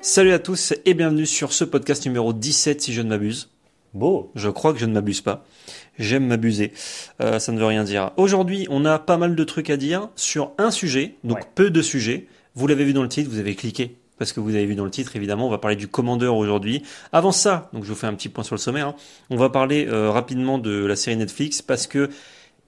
Salut à tous et bienvenue sur ce podcast numéro 17 si je ne m'abuse. Bon, Je crois que je ne m'abuse pas. J'aime m'abuser. Euh, ça ne veut rien dire. Aujourd'hui, on a pas mal de trucs à dire sur un sujet, donc peu de sujets. Vous l'avez vu dans le titre, vous avez cliqué parce que vous avez vu dans le titre, évidemment, on va parler du commandeur aujourd'hui. Avant ça, donc je vous fais un petit point sur le sommaire, hein. on va parler euh, rapidement de la série Netflix parce que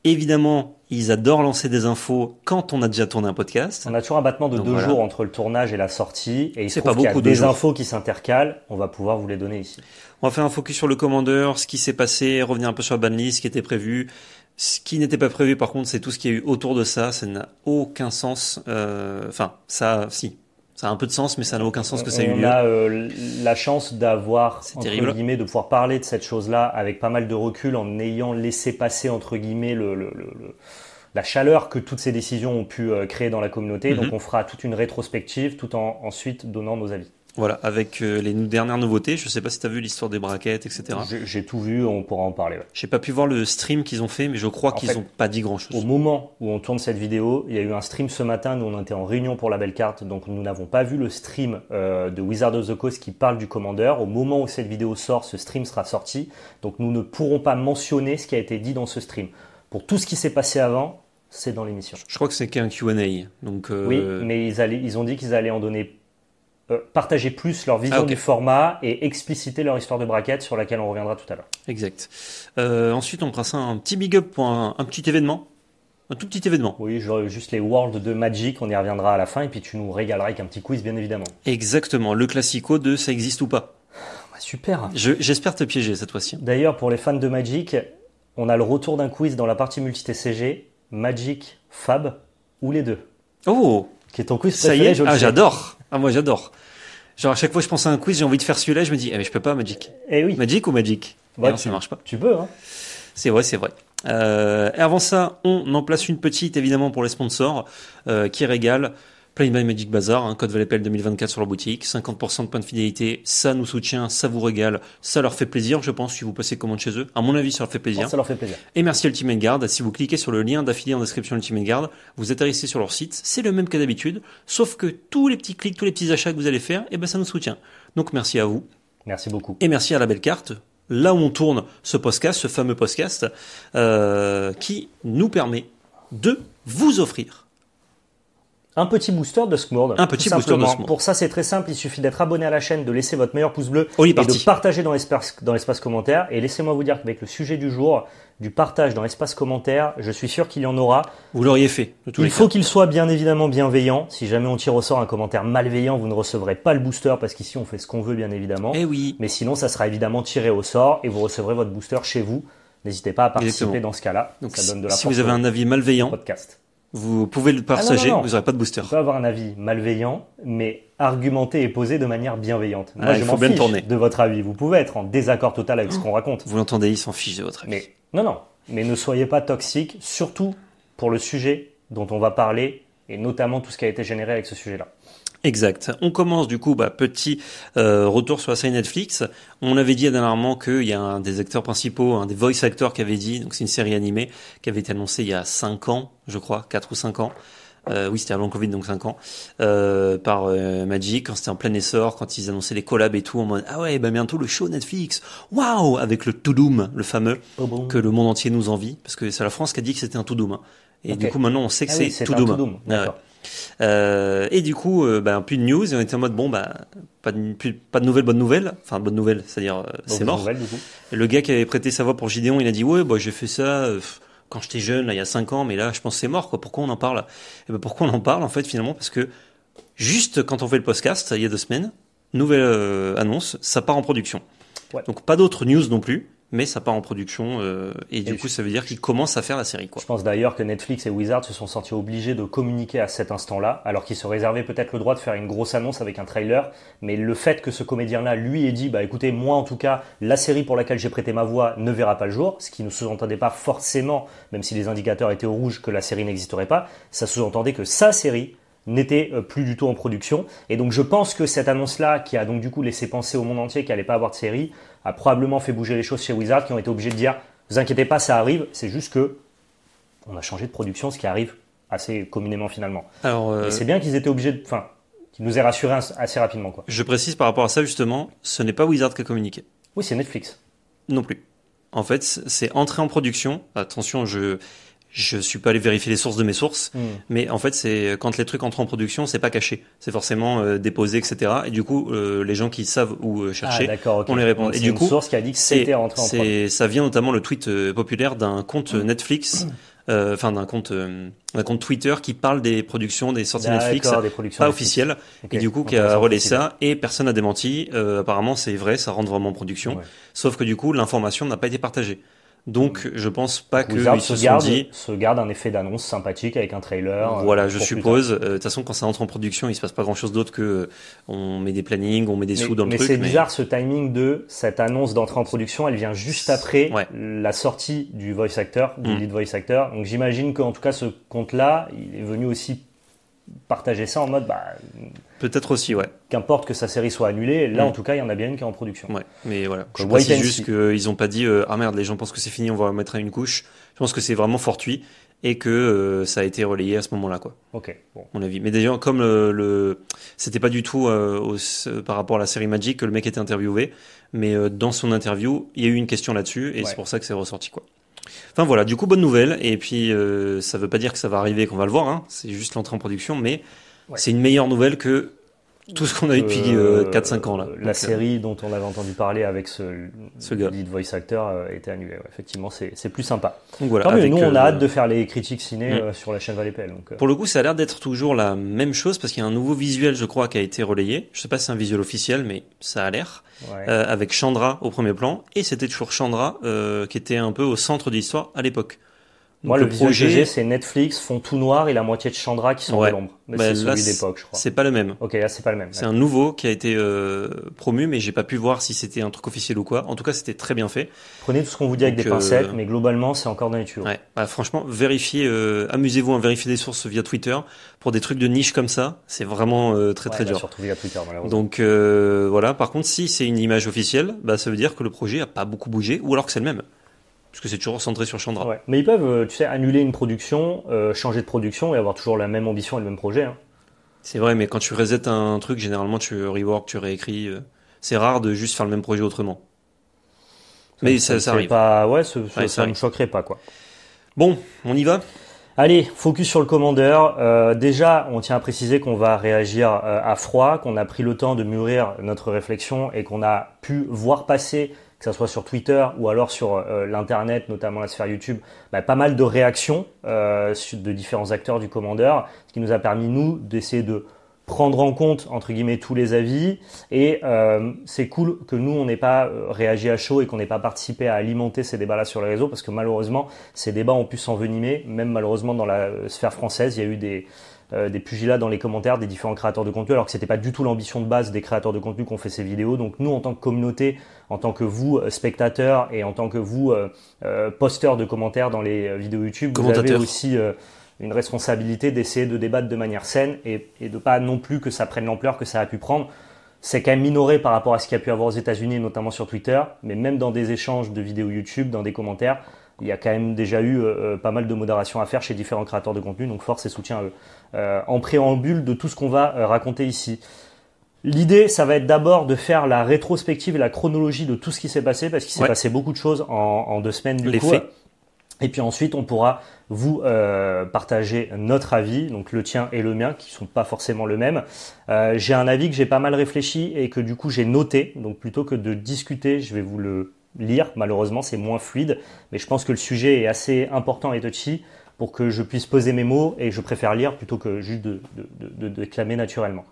Évidemment, ils adorent lancer des infos quand on a déjà tourné un podcast. On a toujours un battement de deux jours entre le tournage et la sortie. Et il se qu'il y a des infos qui s'intercalent. On va pouvoir vous les donner ici. On va faire un focus sur le commandeur, ce qui s'est passé, revenir un peu sur la ce qui était prévu. Ce qui n'était pas prévu, par contre, c'est tout ce qui y a eu autour de ça. Ça n'a aucun sens. Euh, enfin, ça, si, ça a un peu de sens, mais ça n'a aucun sens que ça ait eu lieu. On a euh, la chance d'avoir, entre guillemets, de pouvoir parler de cette chose-là avec pas mal de recul en ayant laissé passer, entre guillemets, le, la chaleur que toutes ces décisions ont pu euh, créer dans la communauté. Mhm. Donc on fera toute une rétrospective tout en ensuite donnant nos avis. Voilà, avec euh, les dernières nouveautés. Je ne sais pas si tu as vu l'histoire des braquettes, etc. J'ai tout vu, on pourra en parler. Je n'ai pas pu voir le stream qu'ils ont fait, mais je crois qu'ils n'ont pas dit grand chose. Au moment où on tourne cette vidéo, il y a eu un stream ce matin. Nous, on était en réunion pour la belle carte, donc nous n'avons pas vu le stream euh, de Wizard of the Coast qui parle du commandeur. Au moment où cette vidéo sort, ce stream sera sorti, donc nous ne pourrons pas mentionner ce qui a été dit dans ce stream. Pour tout ce qui s'est passé avant, c'est dans l'émission. Je crois que c'est qu'un Q&A. Donc euh, oui, mais ils, allaient, ils ont dit qu'ils allaient en donner euh, partager plus leur vision des ah, formats du format et expliciter leur histoire de braquette sur laquelle on reviendra tout à l'heure. Exact. Euh, ensuite, on ça, un petit big up pour un, petit événement. Un tout petit événement. Oui, juste les Worlds de Magic, on y reviendra à la fin, et puis tu nous régaleras avec un petit quiz, bien évidemment. Exactement, le classico de ça existe ou pas. Ah, bah, super. J'espère te piéger cette fois-ci. D'ailleurs, pour les fans de Magic, on a le retour d'un quiz dans la partie multi-TCG, Magic, Fab ou les deux. Oh Qui est ton quiz Ça y est, ah, j'adore ah, moi, j'adore. Genre, à chaque fois, je pense à un quiz, j'ai envie de faire celui-là, je me dis, eh, mais je peux pas, Magic. Eh oui. Magic ou Magic bah, eh non, ça marche pas. Tu peux, hein. C'est vrai, c'est vrai. Euh, et avant ça, on en place une petite, évidemment, pour les sponsors, euh, qui régale. Play by Magic Bazaar, hein, code Valépel 2024 sur leur boutique, 50% de points de fidélité, ça nous soutient, ça vous régale, ça leur fait plaisir, je pense, si vous passez commande chez eux. À mon avis, ça leur fait plaisir. Ça leur fait plaisir. Et merci Ultimate Guard. Si vous cliquez sur le lien d'affilié en description Ultimate Guard, vous atterrissez sur leur site. C'est le même que d'habitude, sauf que tous les petits clics, tous les petits achats que vous allez faire, eh ben, ça nous soutient. Donc merci à vous. Merci beaucoup. Et merci à la belle carte là où on tourne ce podcast, ce fameux podcast, euh, qui nous permet de vous offrir un petit booster de Smoord. Un petit booster de Pour ça, c'est très simple. Il suffit d'être abonné à la chaîne, de laisser votre meilleur pouce bleu On et de partager dans l'espace, dans l'espace commentaire. Et laissez-moi vous dire qu'avec le sujet du jour, du partage dans l'espace commentaire, je suis sûr qu'il y en aura. Vous l'auriez fait. il faut qu'il soit bien évidemment bienveillant. Si jamais on tire au sort un commentaire malveillant, vous ne recevrez pas le booster parce qu'ici on fait ce qu'on veut bien évidemment. Et eh oui. Mais sinon, ça sera évidemment tiré au sort et vous recevrez votre booster chez vous. N'hésitez pas à participer dans ce cas-là. Donc, ça donne de la si vous avez un avis malveillant, podcast. Vous pouvez le partager, ah vous n'aurez pas de booster. vous pouvez avoir un avis malveillant, mais argumenté et posé de manière bienveillante. Moi, ah, je m'en fiche de votre avis. Vous pouvez être en désaccord total avec ce qu'on raconte. Vous l'entendez, il s'en fiche de votre avis. Mais, non, non. Mais ne soyez pas toxique, surtout pour le sujet dont on va parler, et notamment tout ce qui a été généré avec ce sujet-là. Exact. On commence du coup, bah, petit euh, retour sur la série Netflix. On avait dit dernièrement qu'il y a un des acteurs principaux, un des voice actors qui avait dit, donc c'est une série animée qui avait été annoncée il y a 5 ans, je crois, 4 ou 5 ans. Euh, oui, c'était avant le Covid, donc 5 ans, euh, par euh, Magic, quand c'était en plein essor, quand ils annonçaient les collabs et tout, en mode Ah ouais, bah bientôt le show Netflix, waouh Avec le Toudoum, le fameux, oh bon. que le monde entier nous envie, parce que c'est la France qui a dit que c'était un Toudoum. Hein. Et du coup, maintenant, on sait que ah c'est oui, Toudoum. Euh, et du coup, euh, ben, plus de news, et on était en mode bon, ben, pas, de, plus, pas nouvelles, bonne nouvelle. Enfin, bonne nouvelle, c'est-à-dire euh, c'est mort. le gars qui avait prêté sa voix pour Gideon, il a dit ouais, bah, j'ai fait ça quand j'étais jeune, là, il y a 5 ans, mais là, je pense c'est mort. Quoi. Pourquoi on en parle et ben, Pourquoi on en parle en fait finalement Parce que juste quand on fait le podcast, il y a deux semaines, nouvelle annonce, ça part en production. Donc pas d'autres news non plus mais ça part en production euh, et du coup ça veut dire qu'il commence à faire la série. Quoi. Je pense d'ailleurs que Netflix et Wizard se sont sentis obligés de communiquer à cet instant-là, alors qu'ils se réservaient peut-être le droit de faire une grosse annonce avec un trailer, mais le fait que ce comédien-là lui ait dit, bah écoutez, moi en tout cas, la série pour laquelle j'ai prêté ma voix ne verra pas le jour, ce qui ne sous-entendait pas forcément, même si les indicateurs étaient au rouge, que la série n'existerait pas, ça sous-entendait que sa série n'était euh, plus du tout en production. Et donc je pense que cette annonce-là, qui a donc du coup laissé penser au monde entier qu'il n'allait pas avoir de série, a probablement fait bouger les choses chez Wizard qui ont été obligés de dire vous inquiétez pas, ça arrive, c'est juste que on a changé de production, ce qui arrive assez communément finalement. Alors, euh, c'est bien qu'ils étaient obligés de. Enfin, qu'ils nous aient rassurés assez rapidement. Quoi. Je précise par rapport à ça justement, ce n'est pas Wizard qui a communiqué. Oui, c'est Netflix. Non plus. En fait, c'est entré en production. Attention, je je suis pas allé vérifier les sources de mes sources, hmm. mais en fait c'est quand les trucs entrent en production, c'est pas caché, c'est forcément euh, déposé, etc. Et du coup, euh, les gens qui savent où euh, chercher, ah, on les répond. et du une coup, source qui a dit que c'était rentré en production. Ça vient notamment le tweet populaire d'un compte Netflix. Hmm. enfin d'un compte compte Twitter qui parle des productions des sorties Netflix pas officielles et du coup qui a relayé ça et personne n'a démenti apparemment c'est vrai ça rentre vraiment en production sauf que du coup l'information n'a pas été partagée donc, hmm. je pense pas que se, garde, se garde un effet d'annonce sympathique avec un trailer. Euh, voilà, je suppose. Euh, de toute façon, quand ça entre en production, il se passe pas grand chose d'autre que euh, on met des plannings, on met des sous dans le truc. Mais c'est bizarre ce timing de cette annonce d'entrée en production. Elle vient juste après la sortie du voice actor, du hmm. lead voice actor. Donc, j'imagine qu'en tout cas, ce compte-là, il est venu aussi partager ça en mode. Bah, Peut-être aussi, ouais. Qu'importe que sa série soit annulée, là mm. en tout cas, il y en a bien une qui est en production. Ouais, mais voilà. Je précise juste qu'ils n'ont pas dit euh, Ah merde, les gens pensent que c'est fini, on va mettre à une couche. Je pense que c'est vraiment fortuit et que euh, ça a été relayé à ce moment-là, quoi. Ok, bon. Mon avis. Mais d'ailleurs, comme euh, le. C'était pas du tout par rapport à la série Magic que le mec était interviewé, mais dans son interview, il y a eu une question là-dessus et c'est pour ça que c'est ressorti, quoi. Enfin voilà, du coup, bonne nouvelle. Et puis, ça veut pas dire que ça va arriver qu'on va le voir, hein. c'est juste l'entrée en production, mais c'est une meilleure nouvelle que tout ce qu'on a eu depuis 4-5 euh, euh, ans. Là. La euh, série dont on avait entendu parler avec ce, ce lead voice actor était annulée. effectivement, c'est plus sympa. Donc voilà, nous, on a hâte de faire les critiques ciné mm. sur la chaîne Valley Pour le coup, ça a l'air d'être toujours la même chose parce qu'il y a un nouveau visuel, je crois, qui a été relayé. Je sais pas si c'est un visuel officiel, mais ça a l'air. avec Chandra au premier plan. Et c'était toujours Chandra qui était un peu au centre de l'histoire à l'époque. Moi, le, projet, c'est Netflix, fond tout noir et la moitié de Chandra qui sont ouais. l'ombre. Bah, c'est celui d'époque, je crois. C'est pas le même. Ok, là, c'est pas le même. C'est un nouveau qui a été euh, promu, mais j'ai pas pu voir si c'était un truc officiel ou quoi. En tout cas, c'était très bien fait. Prenez tout ce qu'on vous dit avec des pincettes, euh, mais globalement, c'est encore dans les tuyaux. Ouais. Bah, franchement, vérifiez, euh, amusez-vous à vérifier des sources via Twitter. Pour des trucs de niche comme ça, c'est vraiment très très bah, dur. Surtout via Twitter, malheureusement. Donc voilà. Par contre, si c'est une image officielle, bah ça veut dire que le projet a pas beaucoup bougé, ou alors que c'est le même. Parce que c'est toujours centré sur Chandra. Mais ils peuvent, euh, tu sais, annuler une production, euh, changer de production et avoir toujours la même ambition et le même projet. Hein. C'est vrai, mais quand tu resets un truc, généralement tu rework, tu réécris. Euh, c'est rare de juste faire le même projet autrement. Mais ça, arrive. Pas, ouais, ça, ne choquerait pas, quoi. Bon, on y va Allez, focus sur le commandeur. déjà, on tient à préciser qu'on va réagir à froid, qu'on a pris le temps de mûrir notre réflexion et qu'on a pu voir passer que ce soit sur Twitter ou alors sur euh, l'Internet, notamment la sphère YouTube, bah, pas mal de réactions euh, de différents acteurs du commandeur, ce qui nous a permis, nous, d'essayer de prendre en compte, entre guillemets, tous les avis. Et euh, c'est cool que nous, on n'ait pas réagi à chaud et qu'on n'ait pas participé à alimenter ces débats-là sur les réseaux, parce que malheureusement, ces débats ont pu s'envenimer, même malheureusement dans la sphère française, il y a eu des euh, des pugilats dans les commentaires des différents créateurs de contenu, alors que ce n'était pas du tout l'ambition de base des créateurs de contenu qu'on fait ces vidéos. Donc nous, en tant que communauté, en tant que vous, euh, spectateurs, et en tant que vous, euh, euh posteurs de commentaires dans les vidéos YouTube, vous avez aussi une responsabilité d'essayer de débattre de manière saine et, et de pas non plus que ça prenne l'ampleur que ça a pu prendre. C'est quand même minoré par rapport à ce qu'il y a pu avoir aux États-Unis, notamment sur Twitter, mais même dans des échanges de vidéos YouTube, dans des commentaires, il y a quand même déjà eu euh, euh, pas mal de modération à faire chez différents créateurs de contenu, donc force et soutien euh, en préambule de tout ce qu'on va raconter ici. L'idée, ça va être d'abord de faire la rétrospective et la chronologie de tout ce qui s'est passé, parce qu'il s'est passé beaucoup de choses en, deux semaines du coup. Et puis ensuite, on pourra vous partager notre avis, donc le tien et le mien, qui sont pas forcément le même. j'ai un avis que j'ai pas mal réfléchi et que du coup j'ai noté. Donc plutôt que de discuter, je vais vous le lire. Malheureusement, c'est moins fluide, mais je pense que le sujet est assez important et touchy pour que je puisse poser mes mots et je préfère lire plutôt que juste de, de, de, naturellement.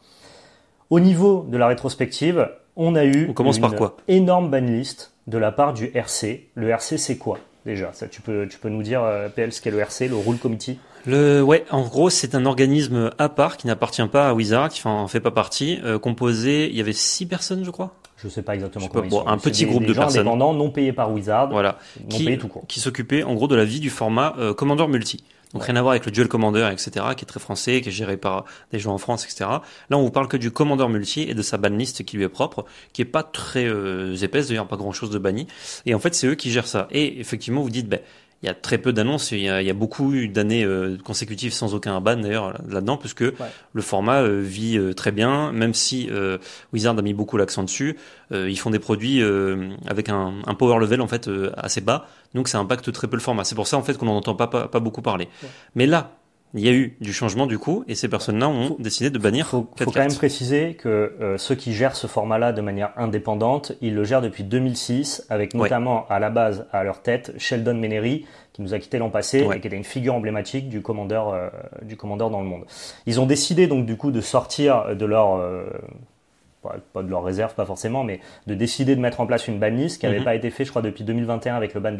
Au niveau de la rétrospective, on a eu on commence une par quoi énorme banlist de la part du RC. Le RC, c'est quoi déjà Ça, tu peux, tu peux nous dire, euh, PL, ce qu'est le RC, le Rule Committee le, ouais, en gros, c'est un organisme à part qui n'appartient pas à Wizard, qui en fait pas partie, euh, composé, il y avait six personnes, je crois je ne sais pas exactement comment bon, Un petit groupe de personnes. indépendants non payés par Wizard, voilà, qui, Qui s'occupait en gros de la vie du format euh, Commander Multi. Donc rien à voir avec le Duel Commander, etc., qui est très français, qui est géré par des gens en France, etc. Là, on vous parle que du Commander Multi et de sa banlist qui lui est propre, qui est pas très euh, épaisse, d'ailleurs pas grand-chose de banni. Et en fait, c'est eux qui gèrent ça. Et effectivement, vous dites, ben, il y a très peu d'annonces, il, y a beaucoup d'années euh, consécutives sans aucun ban d'ailleurs là-dedans, puisque le format euh, vit euh, très bien, même si Wizard a mis beaucoup l'accent dessus, ils font des produits avec un, power level en fait assez bas, donc ça impacte très peu le format. C'est pour ça en fait qu'on n'en entend pas, pas, beaucoup parler. Mais là, il y a eu du changement du coup, et ces personnes-là ont décidé de bannir. Il faut, quand même préciser que euh, ceux qui gèrent ce format-là de manière indépendante, ils le gèrent depuis 2006, avec notamment à la base, à leur tête, Sheldon Menery, qui nous a quitté l'an passé et qui était une figure emblématique du commandeur, euh, du commandeur dans le monde. Ils ont décidé donc du coup de sortir de leur euh, pas de leur réserve, pas forcément, mais de décider de mettre en place une bannisse qui n'avait mhm. pas été fait, je crois, depuis 2021 avec le ban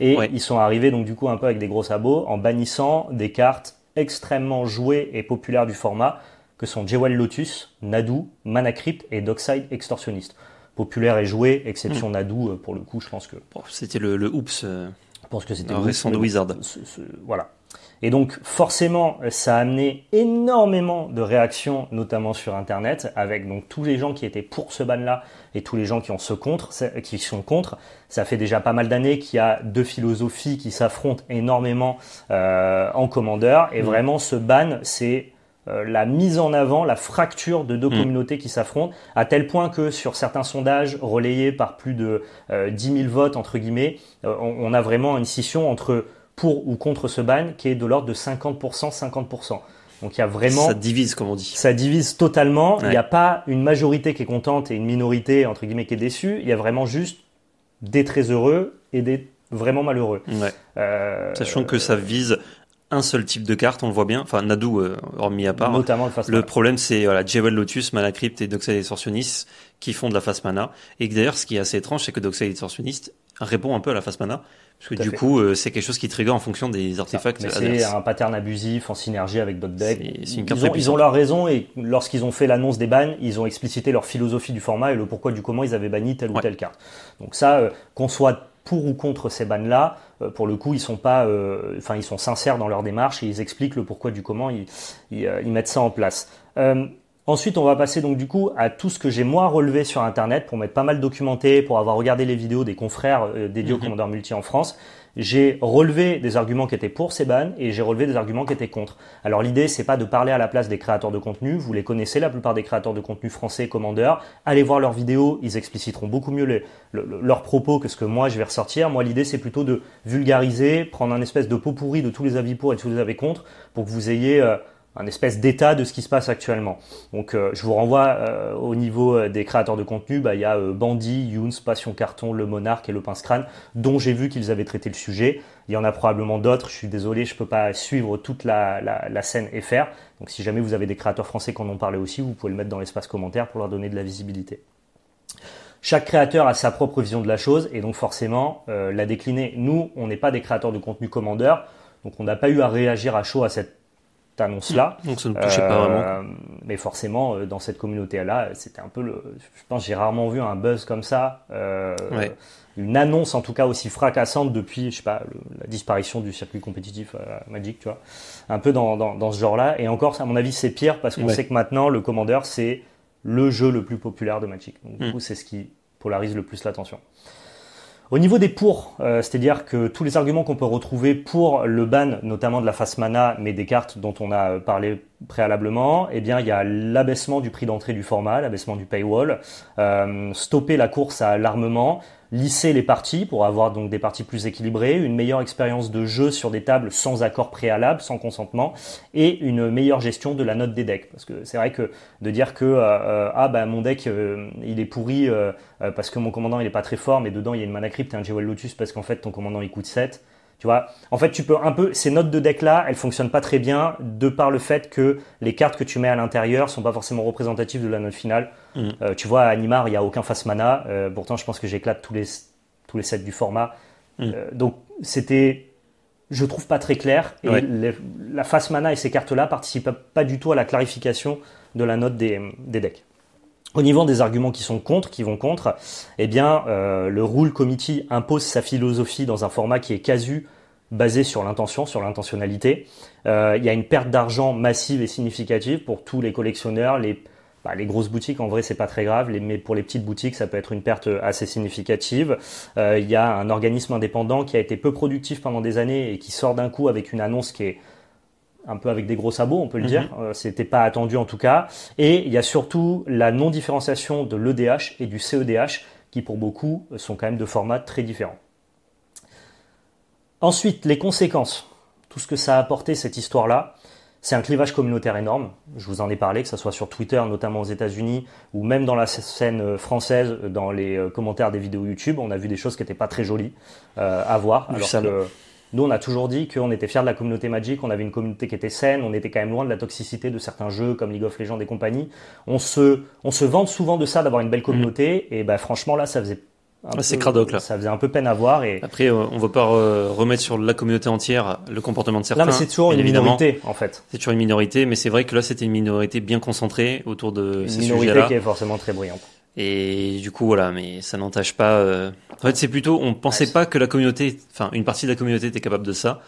Et ils sont arrivés, donc, du coup, un peu avec des gros sabots en bannissant des cartes extrêmement jouées et populaires du format que sont Jewel Lotus, Nadu, Mana Crypt et Dockside Extorsionniste. Populaire et joué, exception mhm. Nadu, euh, pour le coup, je pense que. C'était le, le, Oops. Je euh, pense que c'était. Euh, récent de Wizard. voilà. Et donc forcément, ça a amené énormément de réactions, notamment sur Internet, avec donc tous les gens qui étaient pour ce ban-là et tous les gens qui en ce contre, qui sont contre. Ça fait déjà pas mal d'années qu'il y a deux philosophies qui s'affrontent énormément euh, en commandeur. Et mmh. vraiment, ce ban, c'est euh, la mise en avant, la fracture de deux mmh. communautés qui s'affrontent, à tel point que sur certains sondages relayés par plus de euh, 10 000 votes, entre guillemets, euh, on a vraiment une scission entre pour ou contre ce ban qui est de l'ordre de 50%, 50%. Donc il y a vraiment... Ça divise, comme on dit. Ça divise totalement. Il n'y a pas une majorité qui est contente et une minorité, entre guillemets, qui est déçue. Il y a vraiment juste des très heureux et des vraiment malheureux. Euh, Sachant que ça vise un seul type de carte, on le voit bien. Enfin, Nadu, euh, hormis à part. Notamment le, le problème, c'est voilà, Jewel Lotus, Mana Crypt et Doxa Distortionist qui font de la face mana. Et d'ailleurs, ce qui est assez étrange, c'est que Doxa Distortionist répond un peu à la face mana. Parce que du coup, euh, c'est quelque chose qui trigger en fonction des artefacts. C'est un pattern abusif en synergie avec d'autres decks. ils, ont, leur raison et lorsqu'ils ont fait l'annonce des bans, ils ont explicité leur philosophie du format et le pourquoi du comment ils avaient banni telle ou telle carte. Donc ça, euh, qu'on soit pour ou contre ces bans là euh, pour le coup ils sont pas enfin ils sont sincères dans leur démarche et ils expliquent le pourquoi du comment ils, ils mettent ça en place Ensuite, on va passer donc du coup à tout ce que j'ai moi relevé sur Internet pour m'être pas mal documenté, pour avoir regardé les vidéos des confrères euh, des dédiés mhm. multi en France. J'ai relevé des arguments qui étaient pour ces bans et j'ai relevé des arguments qui étaient contre. Alors l'idée, c'est pas de parler à la place des créateurs de contenu. Vous les connaissez, la plupart des créateurs de contenu français, commandeurs. Allez voir leurs vidéos, ils expliciteront beaucoup mieux leurs propos que ce que moi je vais ressortir. Moi, l'idée, c'est plutôt de vulgariser, prendre un espèce de pot pourri de tous les avis pour et tous les avis contre pour que vous ayez euh, un espèce d'état de ce qui se passe actuellement. Donc euh, je vous renvoie euh, au niveau euh, des créateurs de contenu, bah, il y a Bandy, Younes, Passion Carton, Le Monarque et Le Pince crane dont j'ai vu qu'ils avaient traité le sujet. Il y en a probablement d'autres, je suis désolé, je ne peux pas suivre toute la, la, la, scène FR. Donc si jamais vous avez des créateurs français qui en ont parlé aussi, vous pouvez le mettre dans l'espace commentaire pour leur donner de la visibilité. Chaque créateur a sa propre vision de la chose et donc forcément la décliner. Nous, on n'est pas des créateurs de contenu commandeurs, donc on n'a pas eu à réagir à chaud à cette annonce-là. Donc ça ne pas vraiment. Euh, mais forcément, euh, dans cette communauté-là, c'était un peu le. Je pense j'ai rarement vu un buzz comme ça. Euh, une annonce en tout cas aussi fracassante depuis, je sais pas, la disparition du circuit compétitif Magic, tu vois. Un peu dans, dans, ce genre-là. Et encore, à mon avis, c'est pire parce qu'on sait que maintenant, le Commander, c'est le jeu le plus populaire de Magic. Donc, du hmm. coup, c'est ce qui polarise le plus l'attention. Au niveau des pour, euh, c'est-à-dire que tous les arguments qu'on peut retrouver pour le ban, notamment de la face mana, mais des cartes dont on a euh, parlé préalablement, eh bien, il y a l'abaissement du prix d'entrée du format, l'abaissement du paywall, euh, stopper la course à l'armement, lisser les parties pour avoir donc des parties plus équilibrées, une meilleure expérience de jeu sur des tables sans accord préalable, sans consentement, et une meilleure gestion de la note des decks. Parce que c'est vrai que de dire que euh, euh, ah bah mon deck euh, il est pourri parce que mon commandant il est pas très fort, mais dedans il y a une mana et un Jewel Lotus parce qu'en fait ton commandant il coûte 7 vois, en fait, tu peux un peu ces notes de deck là, elles fonctionnent pas très bien de par le fait que les cartes que tu mets à l'intérieur sont pas forcément représentatives de la note finale. Mm. Euh, tu vois, à Animar, il y a aucun face mana. Euh, pourtant, je pense que j'éclate tous les tous les sets du format. Mm. Euh, donc, c'était, je trouve pas très clair. Et la face mana et ces cartes là participent pas du tout à la clarification de la note des decks. Au niveau des arguments qui sont contre, qui vont contre, eh bien, euh, le Rule Committee impose sa philosophie dans un format qui est casu, basé sur l'intention, sur l'intentionnalité. Euh, il y a une perte d'argent massive et significative pour tous les collectionneurs, les, bah, les grosses boutiques, en vrai, c'est pas très grave, mais pour les petites boutiques, ça peut être une perte assez significative. Euh, il y a un organisme indépendant qui a été peu productif pendant des années et qui sort d'un coup avec une annonce qui est un peu avec des gros sabots, on peut le mhm. dire. Euh, c'était pas attendu en tout cas. Et il y a surtout la non-différenciation de l'EDH et du CEDH, qui pour beaucoup sont quand même de formats très différents. Ensuite, les conséquences. Tout ce que ça a apporté, cette histoire-là, c'est un clivage communautaire énorme. Je vous en ai parlé, que ce soit sur Twitter, notamment aux États-Unis, ou même dans la scène euh, française, dans les euh, commentaires des vidéos YouTube. On a vu des choses qui n'étaient pas très jolies à voir. Nous, on a toujours dit qu'on était fiers de la communauté Magic, on avait une communauté qui était saine, on était quand même loin de la toxicité de certains jeux comme League of Legends et compagnie. On se, on se vante souvent de ça, d'avoir une belle communauté, mm. et bah, franchement, là, ça faisait ah, c'est Ça faisait un peu peine à voir et après euh, on veut pas euh, remettre sur la communauté entière le comportement de certains. mais c'est toujours une minorité en fait. C'est toujours une minorité, mais c'est vrai que là c'était une minorité bien concentrée autour de une minorité qui est forcément très brillante. Et du coup, voilà, mais ça n'entache pas. Euh, en fait, c'est plutôt, on pensait pas que la communauté, enfin, une partie de la communauté était capable de ça.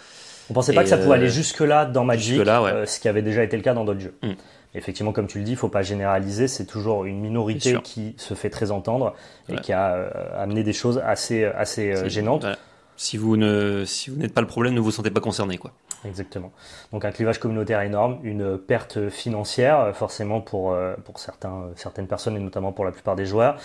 On pensait pas que ça pouvait aller euh, jusque-là dans Magic, euh, ce qui avait déjà été le cas dans d'autres jeux. Mm. Effectivement, comme tu le dis, il faut pas généraliser, c'est toujours une minorité qui se fait très entendre et qui a amené des choses assez, assez gênantes. Si vous ne, si vous n'êtes pas le problème, ne vous sentez pas concerné, quoi. Exactement. Donc un clivage communautaire énorme, une perte financière euh, forcément pour, euh, pour certains, euh, certaines personnes et notamment pour la plupart des joueurs,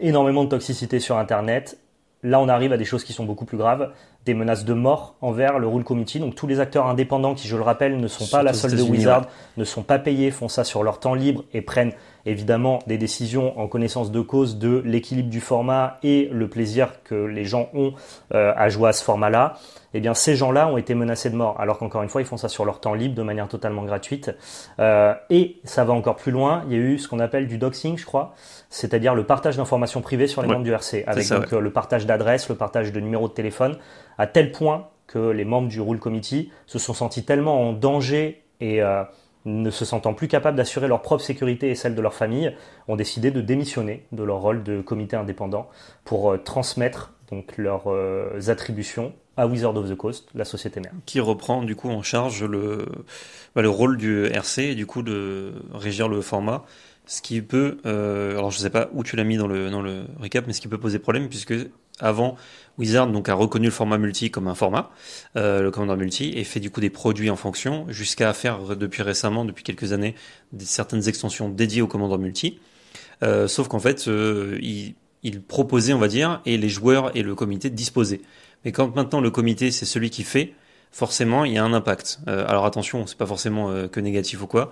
énormément de toxicité sur Internet. Là, on arrive à des choses qui sont beaucoup plus graves, des menaces de mort envers le Rule Committee. Donc tous les acteurs indépendants qui, je le rappelle, ne sont pas la seule de Wizard, ne sont pas payés, font ça sur leur temps libre et prennent évidemment des décisions en connaissance de cause de l'équilibre du format et le plaisir que les gens ont euh, à jouer à ce format-là, eh bien ces gens-là ont été menacés de mort, alors qu'encore une fois, ils font ça sur leur temps libre de manière totalement gratuite. Euh, et ça va encore plus loin, il y a eu ce qu'on appelle du doxing, je crois, c'est-à-dire le partage d'informations privées sur les membres du RC, avec donc, euh, le partage d'adresses, le partage de numéros de téléphone, à tel point que les membres du Rule Committee se sont sentis tellement en danger et... Euh, ne se sentant plus capables d'assurer leur propre sécurité et celle de leur famille, ont décidé de démissionner de leur rôle de comité indépendant pour euh, transmettre donc leurs euh, attributions à Wizard of the Coast, la société mère. Qui reprend du coup en charge le, bah, le rôle du RC et du coup de régir le format. Ce qui peut, euh, alors je ne sais pas où tu l'as mis dans le, dans le récap, mais ce qui peut poser problème puisque avant Wizard donc a reconnu le format multi comme un format, euh, le commandant multi, et fait du coup des produits en fonction, jusqu'à faire euh, depuis récemment, depuis quelques années, certaines extensions dédiées au commandant multi. Euh, sauf qu'en fait, il, proposait, on va dire, et les joueurs et le comité disposaient. Mais quand maintenant le comité, c'est celui qui fait, forcément, il y a un impact. alors attention, c'est pas forcément que négatif ou quoi,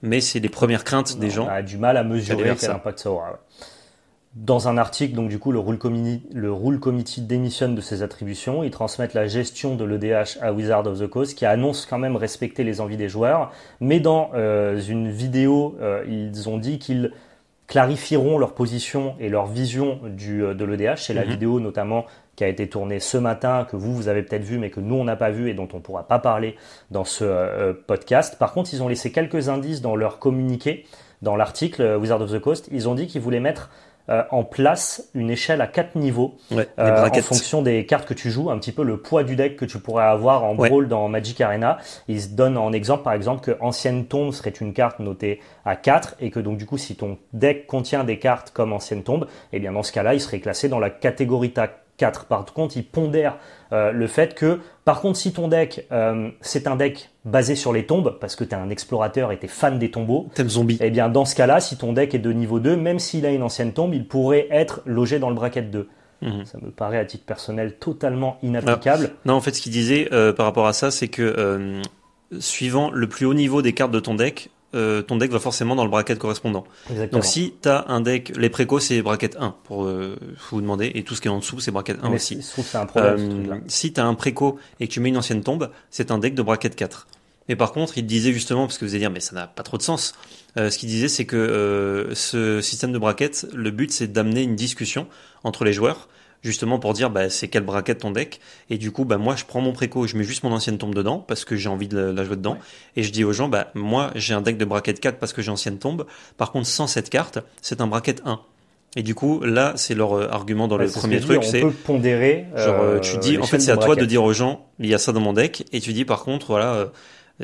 mais c'est les premières craintes des gens. On a du mal à mesurer quel impact ça aura. Ouais. Dans un article, donc du coup, le Rule, Committee, démissionne de ses attributions. Ils transmettent la gestion de l'EDH à Wizard of the Coast, qui annonce quand même respecter les envies des joueurs. Mais dans euh, une vidéo, euh, ils ont dit qu'ils clarifieront leur position et leur vision du, euh, de l'EDH. C'est la mhm. vidéo notamment qui a été tournée ce matin, que vous, vous avez peut-être vu, mais que nous, on n'a pas vu et dont on ne pourra pas parler dans ce podcast. Par contre, ils ont laissé quelques indices dans leur communiqué, dans l'article Wizard of the Coast. Ils ont dit qu'ils voulaient mettre euh, en place une échelle à quatre niveaux euh, en fonction des cartes que tu joues, un petit peu le poids du deck que tu pourrais avoir en brawl dans Magic Arena. il se donnent en exemple par exemple que Ancienne Tombe serait une carte notée à 4 et que donc du coup si ton deck contient des cartes comme Ancienne Tombe, et eh bien dans ce cas-là il serait classé dans la catégorie ta 4. Par contre, il pondère euh, le fait que par contre, si ton deck, euh, c'est un deck basé sur les tombes, parce que tu es un explorateur et tu es fan des tombeaux, t'aimes zombie. Et eh bien, dans ce cas-là, si ton deck est de niveau 2, même s'il a une ancienne tombe, il pourrait être logé dans le bracket 2. Mhm. Ça me paraît à titre personnel totalement inapplicable. Ah. non, en fait, ce qu'il disait euh, par rapport à ça, c'est que euh, suivant le plus haut niveau des cartes de ton deck, euh, ton deck va forcément dans le bracket correspondant. Donc si tu as un deck, les précos c'est bracket 1 pour euh, vous demander, et tout ce qui est en dessous c'est bracket 1 aussi. Euh, si tu as un préco et que tu mets une ancienne tombe, c'est un deck de bracket 4. Mais par contre, il disait justement, parce que vous allez dire, mais ça n'a pas trop de sens, ce qu'il disait, c'est que ce système de bracket, le but, c'est d'amener une discussion entre les joueurs justement pour dire bah, c'est quelle braquette ton deck. Et du coup, bah, moi je prends mon préco, je mets juste mon ancienne tombe dedans parce que j'ai envie de la, jouer dedans. Et je dis aux gens, bah, moi j'ai un deck de braquette 4 parce que j'ai ancienne tombe. Par contre, sans cette carte, c'est un braquette 1. Et du coup, là, c'est leur euh, argument dans le premier truc, c'est pondérer. genre, euh, tu euh, dis, en fait, c'est à toi de dire aux gens, il y a ça dans mon deck, et tu dis, par contre, voilà,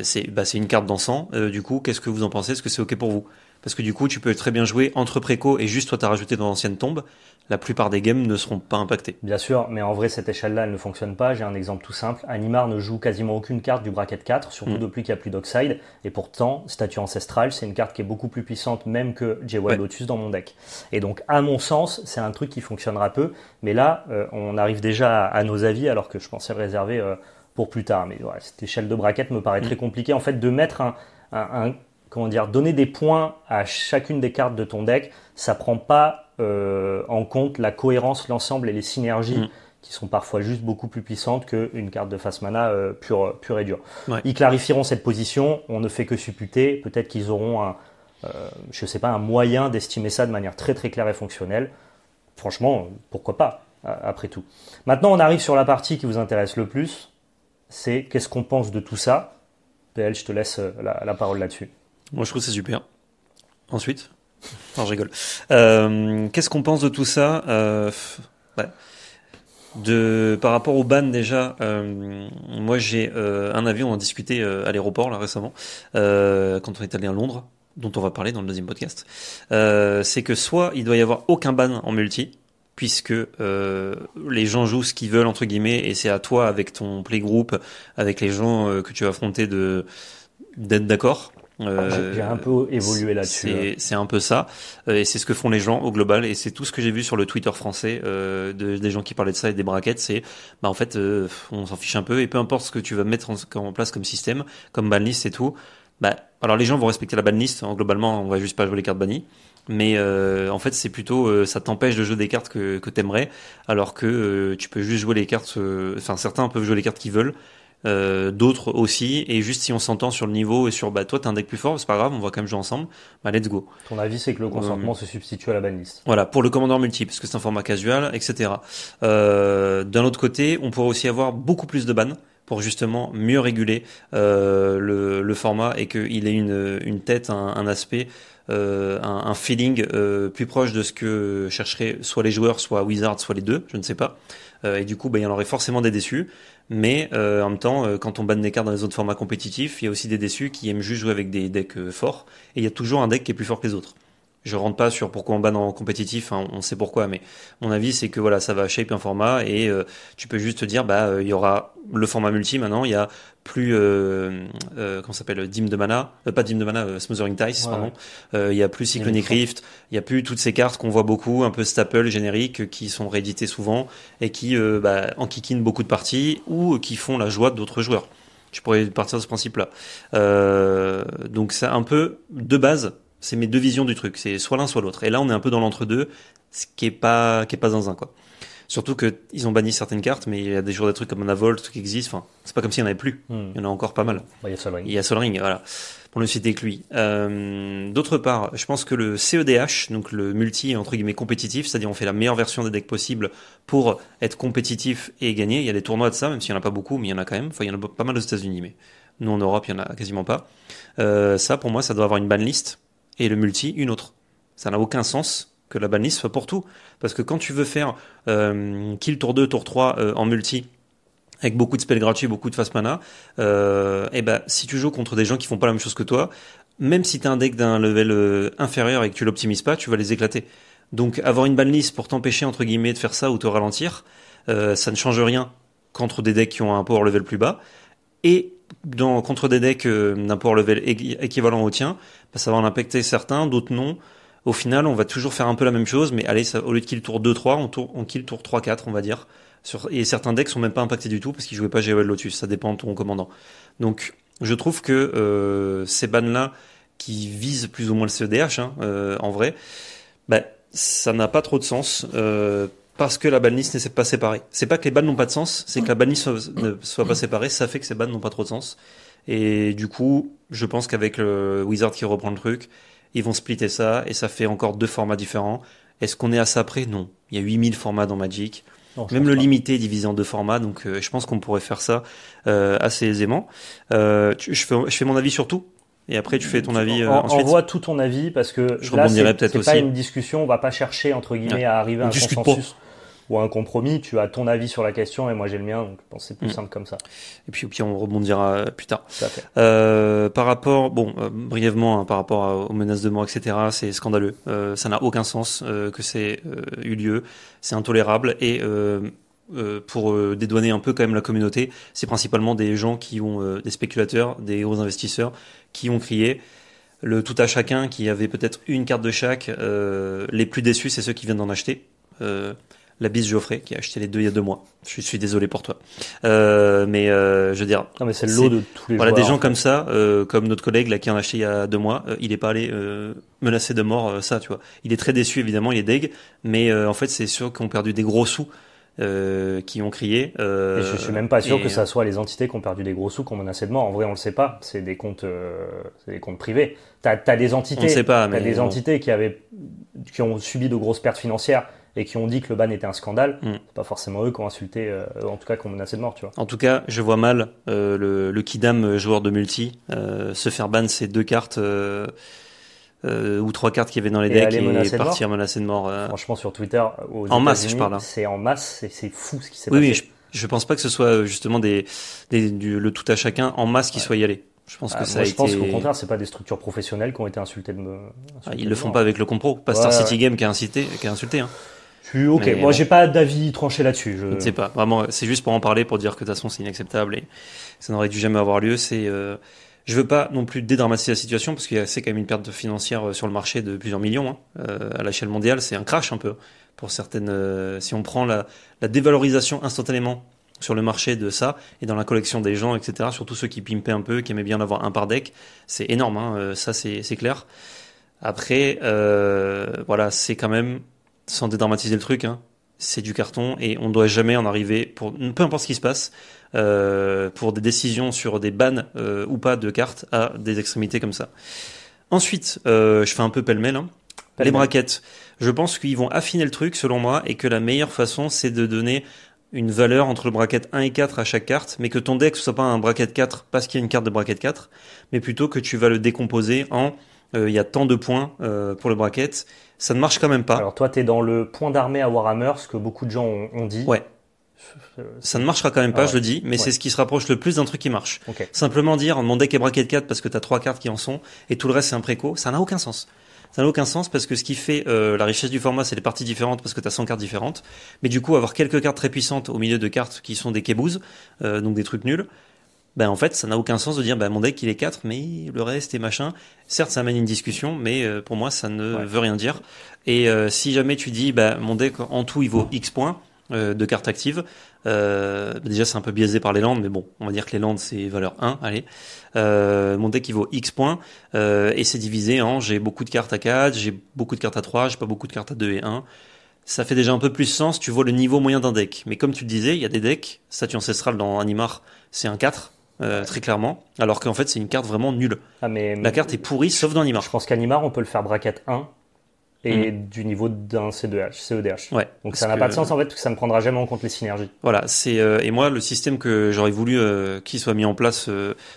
c'est bah, une carte 100, du coup, qu'est-ce que vous en pensez Est-ce que c'est ok pour vous parce que du coup, tu peux très bien jouer entre préco et juste toi, t'as rajouté dans l'ancienne tombe. La plupart des games ne seront pas impactés. Bien sûr, mais en vrai, cette échelle-là, elle ne fonctionne pas. J'ai un exemple tout simple. Animar ne joue quasiment aucune carte du bracket 4, surtout hmm. depuis qu'il n'y a plus d'Oxide. Et pourtant, Statue Ancestrale, c'est une carte qui est beaucoup plus puissante même que Jewel Lotus dans mon deck. Et donc, à mon sens, c'est un truc qui fonctionnera peu. Mais là, euh, on arrive déjà à, nos avis, alors que je pensais le réserver euh, pour plus tard. Mais ouais, cette échelle de bracket me paraît hmm. très compliquée. En fait, de mettre un dire, donner des points à chacune des cartes de ton deck, ça prend pas euh, en compte la cohérence, l'ensemble et les synergies. Mm. qui sont parfois juste beaucoup plus puissantes qu'une carte de face mana euh, pure, pure, et dure. Ils clarifieront cette position, on ne fait que supputer, peut-être qu'ils auront un, euh, je sais pas, un moyen d'estimer ça de manière très très claire et fonctionnelle. Franchement, pourquoi pas, après tout. Maintenant, on arrive sur la partie qui vous intéresse le plus, c'est qu'est-ce qu'on pense de tout ça. PL, je te laisse la parole là-dessus. Moi, je trouve c'est super. Ensuite, non, je rigole. Euh, qu'est-ce qu'on pense de tout ça euh, ouais. de, Par rapport au ban, déjà, euh, moi j'ai un avis, on en discutait à l'aéroport là récemment, quand on est allé à Londres, dont on va parler dans le deuxième podcast. C'est que soit il doit y avoir aucun ban en multi, puisque les gens jouent ce qu'ils veulent entre guillemets et c'est à toi avec ton playgroup, avec les gens que tu vas affronter de d'être d'accord ah, j'ai un peu évolué euh, là-dessus. Hein. C'est un peu ça, euh, et c'est ce que font les gens au global, et c'est tout ce que j'ai vu sur le Twitter français euh, de, des gens qui parlaient de ça et des braquettes, c'est bah en fait on s'en fiche un peu, et peu importe ce que tu vas mettre en, place comme système, comme banlist et tout, bah alors les gens vont respecter la banlist, hein, globalement on va juste pas jouer les cartes bannies, mais en fait c'est plutôt ça t'empêche de jouer des cartes que, que t'aimerais alors que tu peux juste jouer les cartes enfin certains peuvent jouer les cartes qu'ils veulent euh, d'autres aussi, et juste si on s'entend sur le niveau et sur bah toi t'es un deck plus fort, c'est pas grave, on va quand même jouer ensemble, bah let's go. Ton avis c'est que le euh, consentement se substitue à la banlist. Voilà, pour le commandant multi, parce que c'est un format casual, etc. Euh, d'un autre côté, on pourrait aussi avoir beaucoup plus de bans pour justement mieux réguler le, le, format et qu'il ait une, une tête, un, aspect. un, feeling plus proche de ce que chercheraient soit les joueurs, soit Wizards, soit les deux, je ne sais pas. et du coup, ben, il y en aurait forcément des déçus. Mais euh, en même temps, euh, quand on bat cartes dans les autres formats compétitifs, il y a aussi des déçus qui aiment juste jouer avec des decks euh, forts. Et il y a toujours un deck qui est plus fort que les autres je rentre pas sur pourquoi on dans dans compétitif, hein, on sait pourquoi, mais mon avis c'est que voilà, ça va shape un format et euh, tu peux juste te dire bah euh, il y aura le format multi maintenant, il y a plus euh, comment s'appelle Dim de mana, pas Dim de mana, Smothering Ties pardon. il y a plus Cyclonic Rift, il y a plus toutes ces cartes qu'on voit beaucoup, un peu staple générique qui sont rééditées souvent et qui bah, enquiquinent beaucoup de parties ou qui font la joie d'autres joueurs. Tu pourrais partir de ce principe-là. donc c'est un peu de base c'est mes deux visions du truc. C'est soit l'un, soit l'autre. Et là, on est un peu dans l'entre-deux, ce qui est pas, qui est pas zinzin, quoi. Surtout qu'ils ont banni certaines cartes, mais il y a des jours des trucs comme Anavolt qui existent. Enfin, c'est pas comme s'il n'y en avait plus. Hmm. Il y en a encore pas mal. Bah, il y a Sol Ring. Il y a voilà. Pour ne citer que lui. Euh, D'autre part, je pense que le CEDH, donc le multi entre guillemets compétitif, c'est-à-dire on fait la meilleure version des decks possible pour être compétitif et gagner. Il y a des tournois de ça, même s'il n'y en a pas beaucoup, mais il y en a quand même. Enfin, il y en a pas mal aux États-Unis, mais nous en Europe, il y en a quasiment pas. Euh, ça, pour moi, ça doit avoir une ban et le multi une autre. Ça n'a aucun sens que la banlist soit pour tout. Parce que quand tu veux faire euh, kill tour 2, tour 3 euh, en multi, avec beaucoup de spells gratuits, beaucoup de fast mana, et euh, eh ben, si tu joues contre des gens qui font pas la même chose que toi, même si tu as un deck d'un level inférieur et que tu l'optimises pas, tu vas les éclater. Donc avoir une lisse pour t'empêcher entre guillemets de faire ça ou te ralentir, ça ne change rien contre des decks qui ont un power level plus bas. Et contre des decks euh, d'un power level équivalent au tien, bah, ça va en impacter certains, d'autres non. Au final, on va toujours faire un peu la même chose, mais allez, ça, au lieu de kill tour 2-3, on, tour, on kill tour 3-4, on va dire. Sur, et certains decks sont même pas impactés du tout parce qu'ils jouaient pas GOL Lotus, ça dépend de ton commandant. Donc, je trouve que euh, ces bans-là, qui visent plus ou moins le CEDH, hein, euh, en vrai, bah, ça n'a pas trop de sens parce que la banlist n'est pas séparée. C'est pas que les bannes n'ont pas de sens, c'est que la banlist ne soit pas séparée, ça fait que ces bannes n'ont pas trop de sens. Et du coup, je pense qu'avec le Wizard qui reprend le truc, ils vont splitter ça et ça fait encore deux formats différents. Est-ce qu'on est à ça près Non. Il y a 8000 formats dans Magic. Même le limité est divisé en deux formats, donc euh, je pense qu'on pourrait faire ça euh, assez aisément. Euh, je, fais, je fais mon avis sur tout, et après, tu fais ton avis euh, ensuite. Envoie tout ton avis parce que je là, c'est pas une discussion. On va pas chercher entre guillemets à arriver à un consensus ou un compromis. Tu as ton avis sur la question et moi j'ai le mien, donc que c'est plus mm. simple comme ça. Et puis, pire on rebondira euh, plus tard. Euh, par rapport, bon, euh, brièvement, hein, par rapport aux menaces de mort, etc., c'est scandaleux. ça n'a aucun sens que c'est eu lieu. C'est intolérable et pour dédouaner un peu quand même la communauté, c'est principalement des gens qui ont des spéculateurs, des gros investisseurs qui ont crié le tout à chacun qui avait peut-être une carte de chaque. les plus déçus, c'est ceux qui viennent d'en acheter la bise Geoffrey qui a acheté les deux il y a deux mois. Je suis désolé pour toi. Euh, mais euh, je veux dire. Non, mais c'est l'eau de tous les Voilà, des gens comme ça, euh, comme notre collègue là qui en a acheté il y a deux mois, il est pas allé menacer de mort ça, tu vois. Il est très déçu évidemment, il est deg, mais en fait c'est sûr ont perdu des gros sous. qui ont crié. je je suis même pas sûr que ça soit les entités qui ont perdu des gros sous, qui ont menacé de mort. En vrai, on le sait pas. C'est des comptes, des comptes privés. T'as as des entités. pas, des entités qui avaient, qui ont subi de grosses pertes financières et qui ont dit que le ban était un scandale, mm. c'est pas forcément eux qui ont insulté, euh, en tout cas qui ont menacé de mort, tu vois. En tout cas, je vois mal euh, le, Kidam euh, joueur de multi se faire ban ces deux cartes. ou trois cartes qu'il y avait dans les decks et, partir menacé de mort. Franchement, sur Twitter, en masse, je parle. Hein. C'est en masse, c'est fou ce qui s'est passé. Oui, je, je, pense pas que ce soit justement des, le tout à chacun en masse qui soit y allé. Je pense ah, que ça je pense qu'au contraire, c'est pas des structures professionnelles qui ont été insultées de ah, ils le font pas avec le compro, pas Star City Game qui a, qui a insulté. Hein ok. Moi, j'ai pas d'avis tranché là-dessus. Je ne sais pas. Vraiment, c'est juste pour en parler, pour dire que de toute façon, c'est inacceptable et ça n'aurait dû jamais avoir lieu. C'est euh, Je veux pas non plus dédramatiser la situation parce qu'il c'est quand même une perte financière euh, sur le marché de plusieurs millions hein. euh, à l'échelle mondiale. C'est un crash un peu pour certaines. Euh, si on prend la, dévalorisation instantanément sur le marché de ça et dans la collection des gens, etc. Surtout ceux qui pimpaient un peu, qui aimaient bien avoir un par deck, c'est énorme. Hein. ça c'est clair. Après, voilà, c'est quand même sans dédramatiser le truc, hein. c'est du carton et on ne doit jamais en arriver, pour, peu importe ce qui se passe, euh, pour des décisions sur des bannes euh, ou pas de cartes à des extrémités comme ça. Ensuite, euh, je fais un peu hein. pêle-mêle. les braquettes. Je pense qu'ils vont affiner le truc selon moi et que la meilleure façon c'est de donner une valeur entre le bracket 1 et 4 à chaque carte, mais que ton deck ne soit pas un bracket 4 parce qu'il y a une carte de bracket 4, mais plutôt que tu vas le décomposer en il y a tant de points pour le bracket ça ne marche quand même pas. Alors toi, tu es dans le point d'armée à Warhammer, ce que beaucoup de gens ont, dit. Ouais. Euh, ça ne marchera quand même pas, ah je le dis, mais c'est ce qui se rapproche le plus d'un truc qui marche. Simplement dire, mon deck est braqué de 4 parce que tu as 3 cartes qui en sont, et tout le reste c'est un préco, ça n'a aucun sens. Ça n'a aucun sens parce que ce qui fait euh, la richesse du format, c'est les parties différentes parce que tu as 100 cartes différentes. Mais du coup, avoir quelques cartes très puissantes au milieu de cartes qui sont des kébouzes euh, donc des trucs nuls, ben en fait, ça n'a aucun sens de dire ben, mon deck il est 4, mais le reste est machin. Certes, ça amène une discussion, mais euh, pour moi, ça ne veut rien dire. Et euh, si jamais tu dis ben, mon deck en tout il vaut X points euh, de cartes actives, déjà c'est un peu biaisé par les landes, mais bon, on va dire que les landes c'est valeur 1, allez. mon deck il vaut X points, et c'est divisé en j'ai beaucoup de cartes à 4, j'ai beaucoup de cartes à 3, j'ai pas beaucoup de cartes à 2 et 1 ça fait déjà un peu plus sens, tu vois le niveau moyen d'un deck. Mais comme tu le disais, il y a des decks, statue ancestrale dans Animar, c'est un 4, euh, très clairement, alors qu'en fait c'est une carte vraiment nulle. Ah, la carte est pourrie sauf dans Nimar. Je pense qu'Animar on peut le faire braquette 1 et mm. du niveau d'un CEDH. CEDH. Ouais, Donc ça n'a pas de sens en fait, parce que ça ne prendra jamais en compte les synergies. Voilà, c'est euh, et moi le système que j'aurais voulu euh, qu'il soit mis en place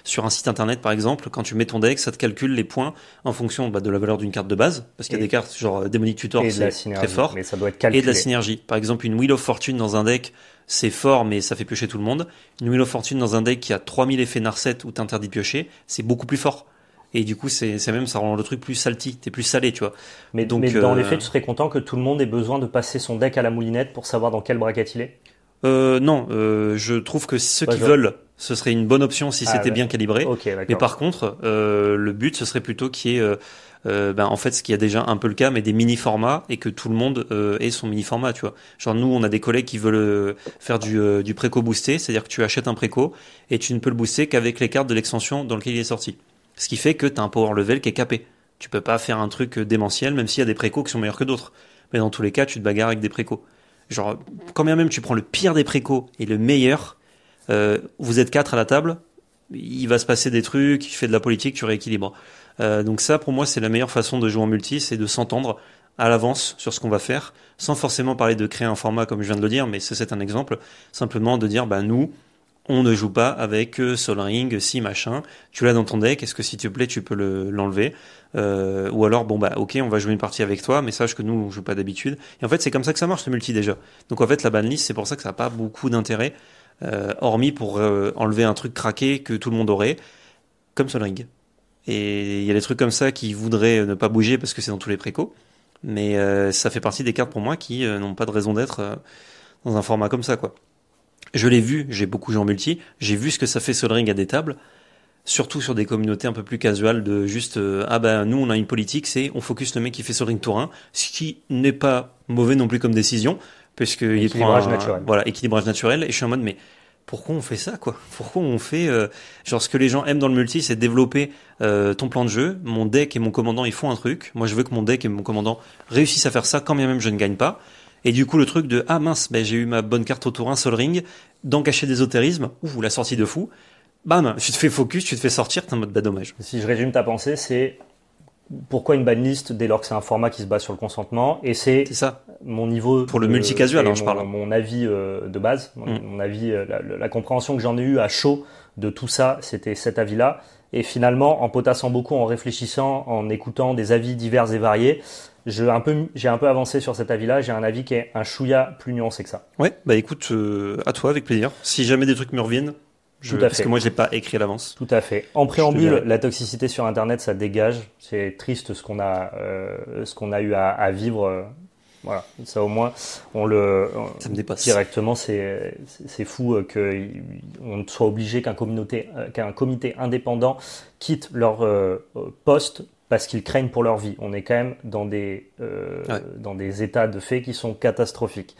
sur un site internet par exemple, quand tu mets ton deck, ça te calcule les points en fonction bah, de la valeur d'une carte de base, parce qu'il y a des cartes genre démonique Tutor, c'est très fort, ça doit et de la synergie. Par exemple, une Wheel of Fortune dans un deck c'est fort, mais ça fait piocher tout le monde. Une Wheel of Fortune dans un deck qui a 3000 effets Narset où t'interdis de piocher, c'est beaucoup plus fort. Et du coup, c'est même, ça rend le truc plus salty, t'es plus salé, tu vois. Mais, Donc, dans l'effet, les euh, faits, tu serais content que tout le monde ait besoin de passer son deck à la moulinette pour savoir dans quel bracket il est euh, Non, euh, je trouve que ceux qui veulent, ce serait une bonne option si ah c'était bien calibré. mais par contre, le but, ce serait plutôt qu'il y ait euh, ben, en fait, ce qui a déjà un peu le cas, mais des mini-formats et que tout le monde euh, ait son mini-format, tu vois. Genre, nous, on a des collègues qui veulent euh, faire du, euh, du préco boosté, c'est-à-dire que tu achètes un préco et tu ne peux le booster qu'avec les cartes de l'extension dans lequel il est sorti. Ce qui fait que tu as un power level qui est capé. Tu peux pas faire un truc démentiel, même s'il y a des précos qui sont meilleurs que d'autres. Mais dans tous les cas, tu te bagarres avec des précos. Genre, quand bien même tu prends le pire des précos et le meilleur, vous êtes quatre à la table, il va se passer des trucs, tu fait de la politique, tu rééquilibres. Euh, donc ça, pour moi, c'est la meilleure façon de jouer en multi, c'est de s'entendre à l'avance sur ce qu'on va faire, sans forcément parler de créer un format comme je viens de le dire, mais c'est un exemple, simplement de dire, bah nous, on ne joue pas avec euh, Ring, si machin, tu l'as dans ton deck, est-ce que s'il te plaît tu peux l'enlever euh, Ou alors, bon bah ok, on va jouer une partie avec toi, mais sache que nous on joue pas d'habitude. Et en fait c'est comme ça que ça marche le multi déjà. Donc en fait la banlist c'est pour ça que ça n'a pas beaucoup d'intérêt, hormis pour enlever un truc craqué que tout le monde aurait, comme Ring. Et il y a des trucs comme ça qui voudraient euh, ne pas bouger parce que c'est dans tous les précaux. Mais euh, ça fait partie des cartes pour moi qui euh, n'ont pas de raison d'être dans un format comme ça. quoi. Je l'ai vu, j'ai beaucoup joué en multi, j'ai vu ce que ça fait Sol Ring à des tables, surtout sur des communautés un peu plus casuales de juste ah ben nous on a une politique, c'est on focus le mec qui fait Sol Ring tour 1, ce qui n'est pas mauvais non plus comme décision, puisque il prend un, naturel. voilà équilibrage naturel. Et je suis en mode mais pourquoi on fait ça quoi Pourquoi on fait euh, genre ce que les gens aiment dans le multi, c'est développer euh, ton plan de jeu. Mon deck et mon commandant, ils font un truc. Moi, je veux que mon deck et mon commandant réussissent à faire ça, quand bien même je ne gagne pas. Et du coup, le truc de ah mince, ben, j'ai eu ma bonne carte autour un Sol Ring, d'en cacher d'ésotérisme, ou la sortie de fou. Bam, tu te fais focus, tu te fais sortir, t'es en mode bah dommage. Si je résume ta pensée, c'est pourquoi une banliste dès lors que c'est un format qui se base sur le consentement Et c'est mon niveau pour le multicasual, hein, je parle. Mon avis euh, de base, mon, mm. avis, euh, la, compréhension que j'en ai eue à chaud de tout ça, c'était cet avis-là. Et finalement, en potassant beaucoup, en réfléchissant, en écoutant des avis divers et variés, j'ai un peu, avancé sur cet avis-là. J'ai un avis qui est un chouïa plus nuancé que ça. Ouais, bah écoute, euh, à toi avec plaisir. Si jamais des trucs me reviennent, tout à parce que moi, je l'ai pas écrit à l'avance. Tout à fait. En préambule, la toxicité sur Internet, ça dégage. C'est triste ce qu'on a, euh, ce qu'on a eu à, à, vivre. Voilà, ça au moins, on le ça dépasse. directement. C'est c'est fou qu'on soit obligé qu'un communauté, qu'un comité indépendant quitte leur euh, poste parce qu'ils craignent pour leur vie. On est quand même dans des euh, dans des états de fait qui sont catastrophiques.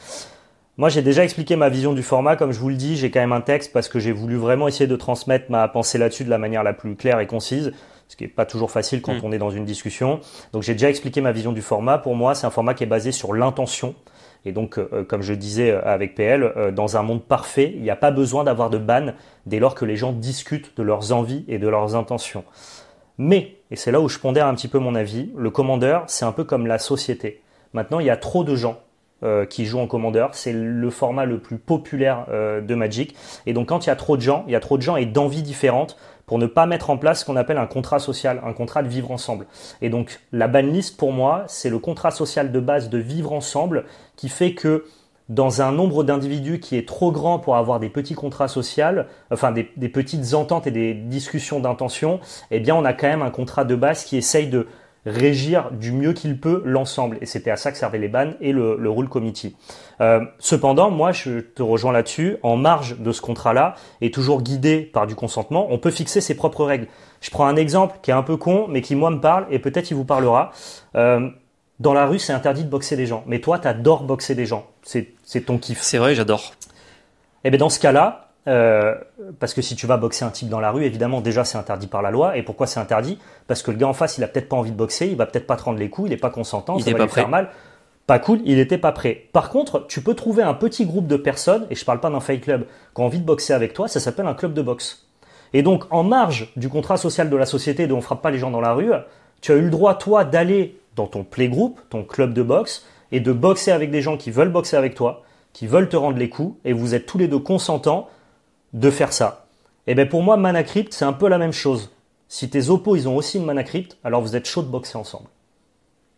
Moi, j'ai déjà expliqué ma vision du format. Comme je vous le dis, j'ai quand même un texte parce que j'ai voulu vraiment essayer de transmettre ma pensée là-dessus de la manière la plus claire et concise, ce qui n'est pas toujours facile quand hmm. on est dans une discussion. Donc, j'ai déjà expliqué ma vision du format. Pour moi, c'est un format qui est basé sur l'intention. Et donc, euh, euh, comme je disais euh, avec PL, dans un monde parfait, il n'y a pas besoin d'avoir de ban dès lors que les gens discutent de leurs envies et de leurs intentions. Mais, et c'est là où je pondère un petit peu mon avis, le commandeur, c'est un peu comme la société. Maintenant, il y a trop de gens euh, qui joue en commandeur. C'est le format le plus populaire euh, de Magic. Et donc quand il y a trop de gens, il y a trop de gens et d'envies différentes pour ne pas mettre en place ce qu'on appelle un contrat social, un contrat de vivre ensemble. Et donc la banlist pour moi, c'est le contrat social de base de vivre ensemble qui fait que dans un nombre d'individus qui est trop grand pour avoir des petits contrats sociaux, enfin des, des petites ententes et des discussions d'intention, eh bien on a quand même un contrat de base qui essaye de régir du mieux qu'il peut l'ensemble. Et c'était à ça que servaient les bannes et le, le rule committee. Euh, cependant, moi, je te rejoins là-dessus, en marge de ce contrat-là, et toujours guidé par du consentement, on peut fixer ses propres règles. Je prends un exemple qui est un peu con, mais qui, moi, me parle, et peut-être il vous parlera. Euh, dans la rue, c'est interdit de boxer des gens. Mais toi, t'adores boxer des gens. C'est ton kiff. C'est vrai, j'adore. Et eh bien, dans ce cas-là, euh, parce que si tu vas boxer un type dans la rue, évidemment, déjà c'est interdit par la loi. Et pourquoi c'est interdit Parce que le gars en face, il a peut-être pas envie de boxer, il va peut-être pas te rendre les coups, il est pas consentant, il ça va pas lui faire mal. Pas cool, il était pas prêt. Par contre, tu peux trouver un petit groupe de personnes, et je parle pas d'un fake club, qui ont envie de boxer avec toi, ça s'appelle un club de boxe. Et donc, en marge du contrat social de la société dont on frappe pas les gens dans la rue, tu as eu le droit, toi, d'aller dans ton playgroup, ton club de boxe, et de boxer avec des gens qui veulent boxer avec toi, qui veulent te rendre les coups, et vous êtes tous les deux consentants de faire ça. Et eh bien pour moi, Manacrypt, c'est un peu la même chose. Si tes oppos, ils ont aussi une Manacrypt, alors vous êtes chaud de boxer ensemble.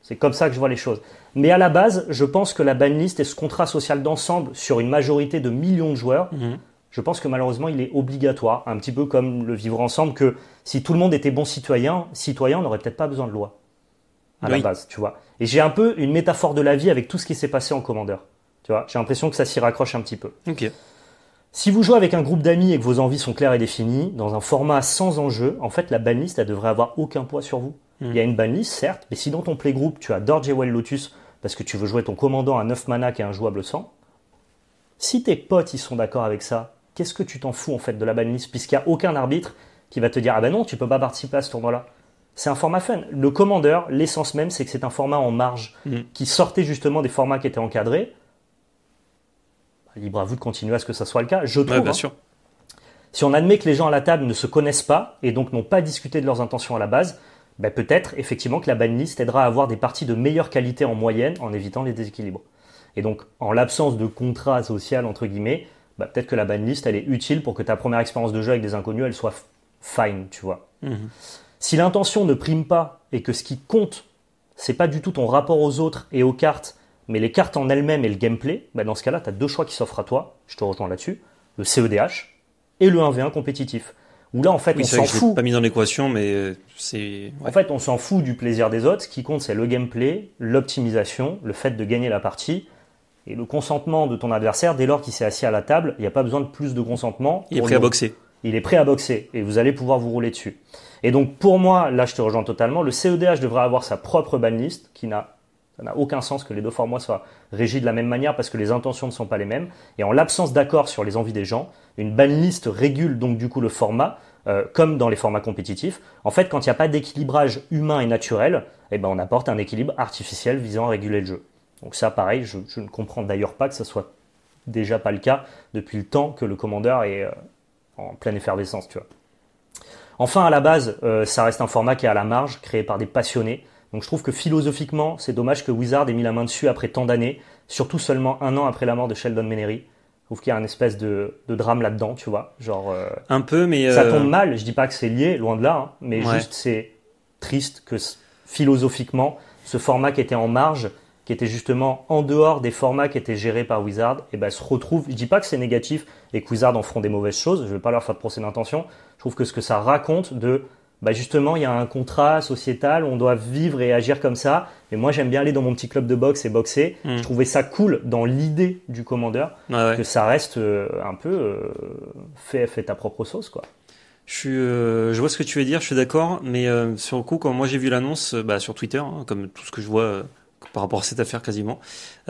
C'est comme ça que je vois les choses. Mais à la base, je pense que la banlist et ce contrat social d'ensemble sur une majorité de millions de joueurs, mhm. je pense que malheureusement, il est obligatoire, un petit peu comme le vivre ensemble, que si tout le monde était bon citoyen, citoyen, on n'aurait peut-être pas besoin de loi. À la base, tu vois. Et j'ai un peu une métaphore de la vie avec tout ce qui s'est passé en commandeur. Tu vois, j'ai l'impression que ça s'y raccroche un petit peu. Ok. Si vous jouez avec un groupe d'amis et que vos envies sont claires et définies, dans un format sans enjeu, en fait, la banlist, elle devrait avoir aucun poids sur vous. Hmm. Il y a une banlist, certes, mais si dans ton playgroup, tu adores Jewel Lotus parce que tu veux jouer ton commandant à 9 mana qui est jouable 100, si tes potes, ils sont d'accord avec ça, qu'est-ce que tu t'en fous, en fait, de la banlist, puisqu'il n'y a aucun arbitre qui va te dire, ah ben non, tu peux pas participer à ce tournoi-là. C'est un format fun. Le commandeur, l'essence même, c'est que c'est un format en marge, hmm. qui sortait justement des formats qui étaient encadrés, libre à vous de continuer à ce que ça soit le cas, je trouve. Hein. Si on admet que les gens à la table ne se connaissent pas et donc n'ont pas discuté de leurs intentions à la base, ben peut-être effectivement que la banlist aidera à avoir des parties de meilleure qualité en moyenne en évitant les déséquilibres. Et donc, en l'absence de contrat social, entre guillemets, ben peut-être que la banlist, elle est utile pour que ta première expérience de jeu avec des inconnus, elle soit fine, tu vois. Mhm. Si l'intention ne prime pas et que ce qui compte, c'est pas du tout ton rapport aux autres et aux cartes, mais les cartes en elles-mêmes et le gameplay, bah, dans ce cas-là, tu as deux choix qui s'offrent à toi, je te rejoins là-dessus, le CEDH et le 1v1 compétitif. Où là, en fait, on s'en fout. pas mis dans l'équation, mais euh, c'est. En fait, on s'en fout du plaisir des autres. Ce qui compte, c'est le gameplay, l'optimisation, le fait de gagner la partie et le consentement de ton adversaire. Dès lors qu'il s'est assis à la table, il n'y a pas besoin de plus de consentement. Il est prêt à boxer. Il est prêt à boxer et vous allez pouvoir vous rouler dessus. Et donc, pour moi, là, je te rejoins totalement. Le CEDH devrait avoir sa propre banlist qui n'a n'a aucun sens que les deux formats soient régis de la même manière parce que les intentions ne sont pas les mêmes. Et en l'absence d'accord sur les envies des gens, une liste régule donc du coup le format, euh, comme dans les formats compétitifs. En fait, quand il n'y a pas d'équilibrage humain et naturel, eh ben, on apporte un équilibre artificiel visant à réguler le jeu. Donc ça, pareil, je, ne comprends d'ailleurs pas que ce soit déjà pas le cas depuis le temps que le commandeur est euh, en pleine effervescence, tu vois. Enfin, à la base, euh, ça reste un format qui est à la marge, créé par des passionnés, donc je trouve que philosophiquement, c'est dommage que Wizard ait mis la main dessus après tant d'années, surtout seulement un an après la mort de Sheldon Menery. Je trouve qu'il y a une espèce de, drame là-dedans, tu vois. Genre, euh, un peu, mais. Ça euh, tombe mal, je dis pas que c'est lié, loin de là, hein, mais juste c'est triste que philosophiquement, ce format qui était en marge, qui était justement en dehors des formats qui étaient gérés par Wizard, et eh ben, se retrouve. Je dis pas que c'est négatif et que Wizard en feront des mauvaises choses, je ne vais pas leur faire de procès d'intention. Je trouve que ce que ça raconte de bah justement, il y a un contrat sociétal, on doit vivre et agir comme ça. Et moi, j'aime bien aller dans mon petit club de boxe et boxer. Hmm. Je trouvais ça cool dans l'idée du commandeur, que ça reste euh, un peu euh, fait, fait, ta propre sauce, quoi. Je, euh, je vois ce que tu veux dire, je suis d'accord, mais sur le coup, quand moi j'ai vu l'annonce bah, sur Twitter, hein, comme tout ce que je vois par rapport à cette affaire quasiment.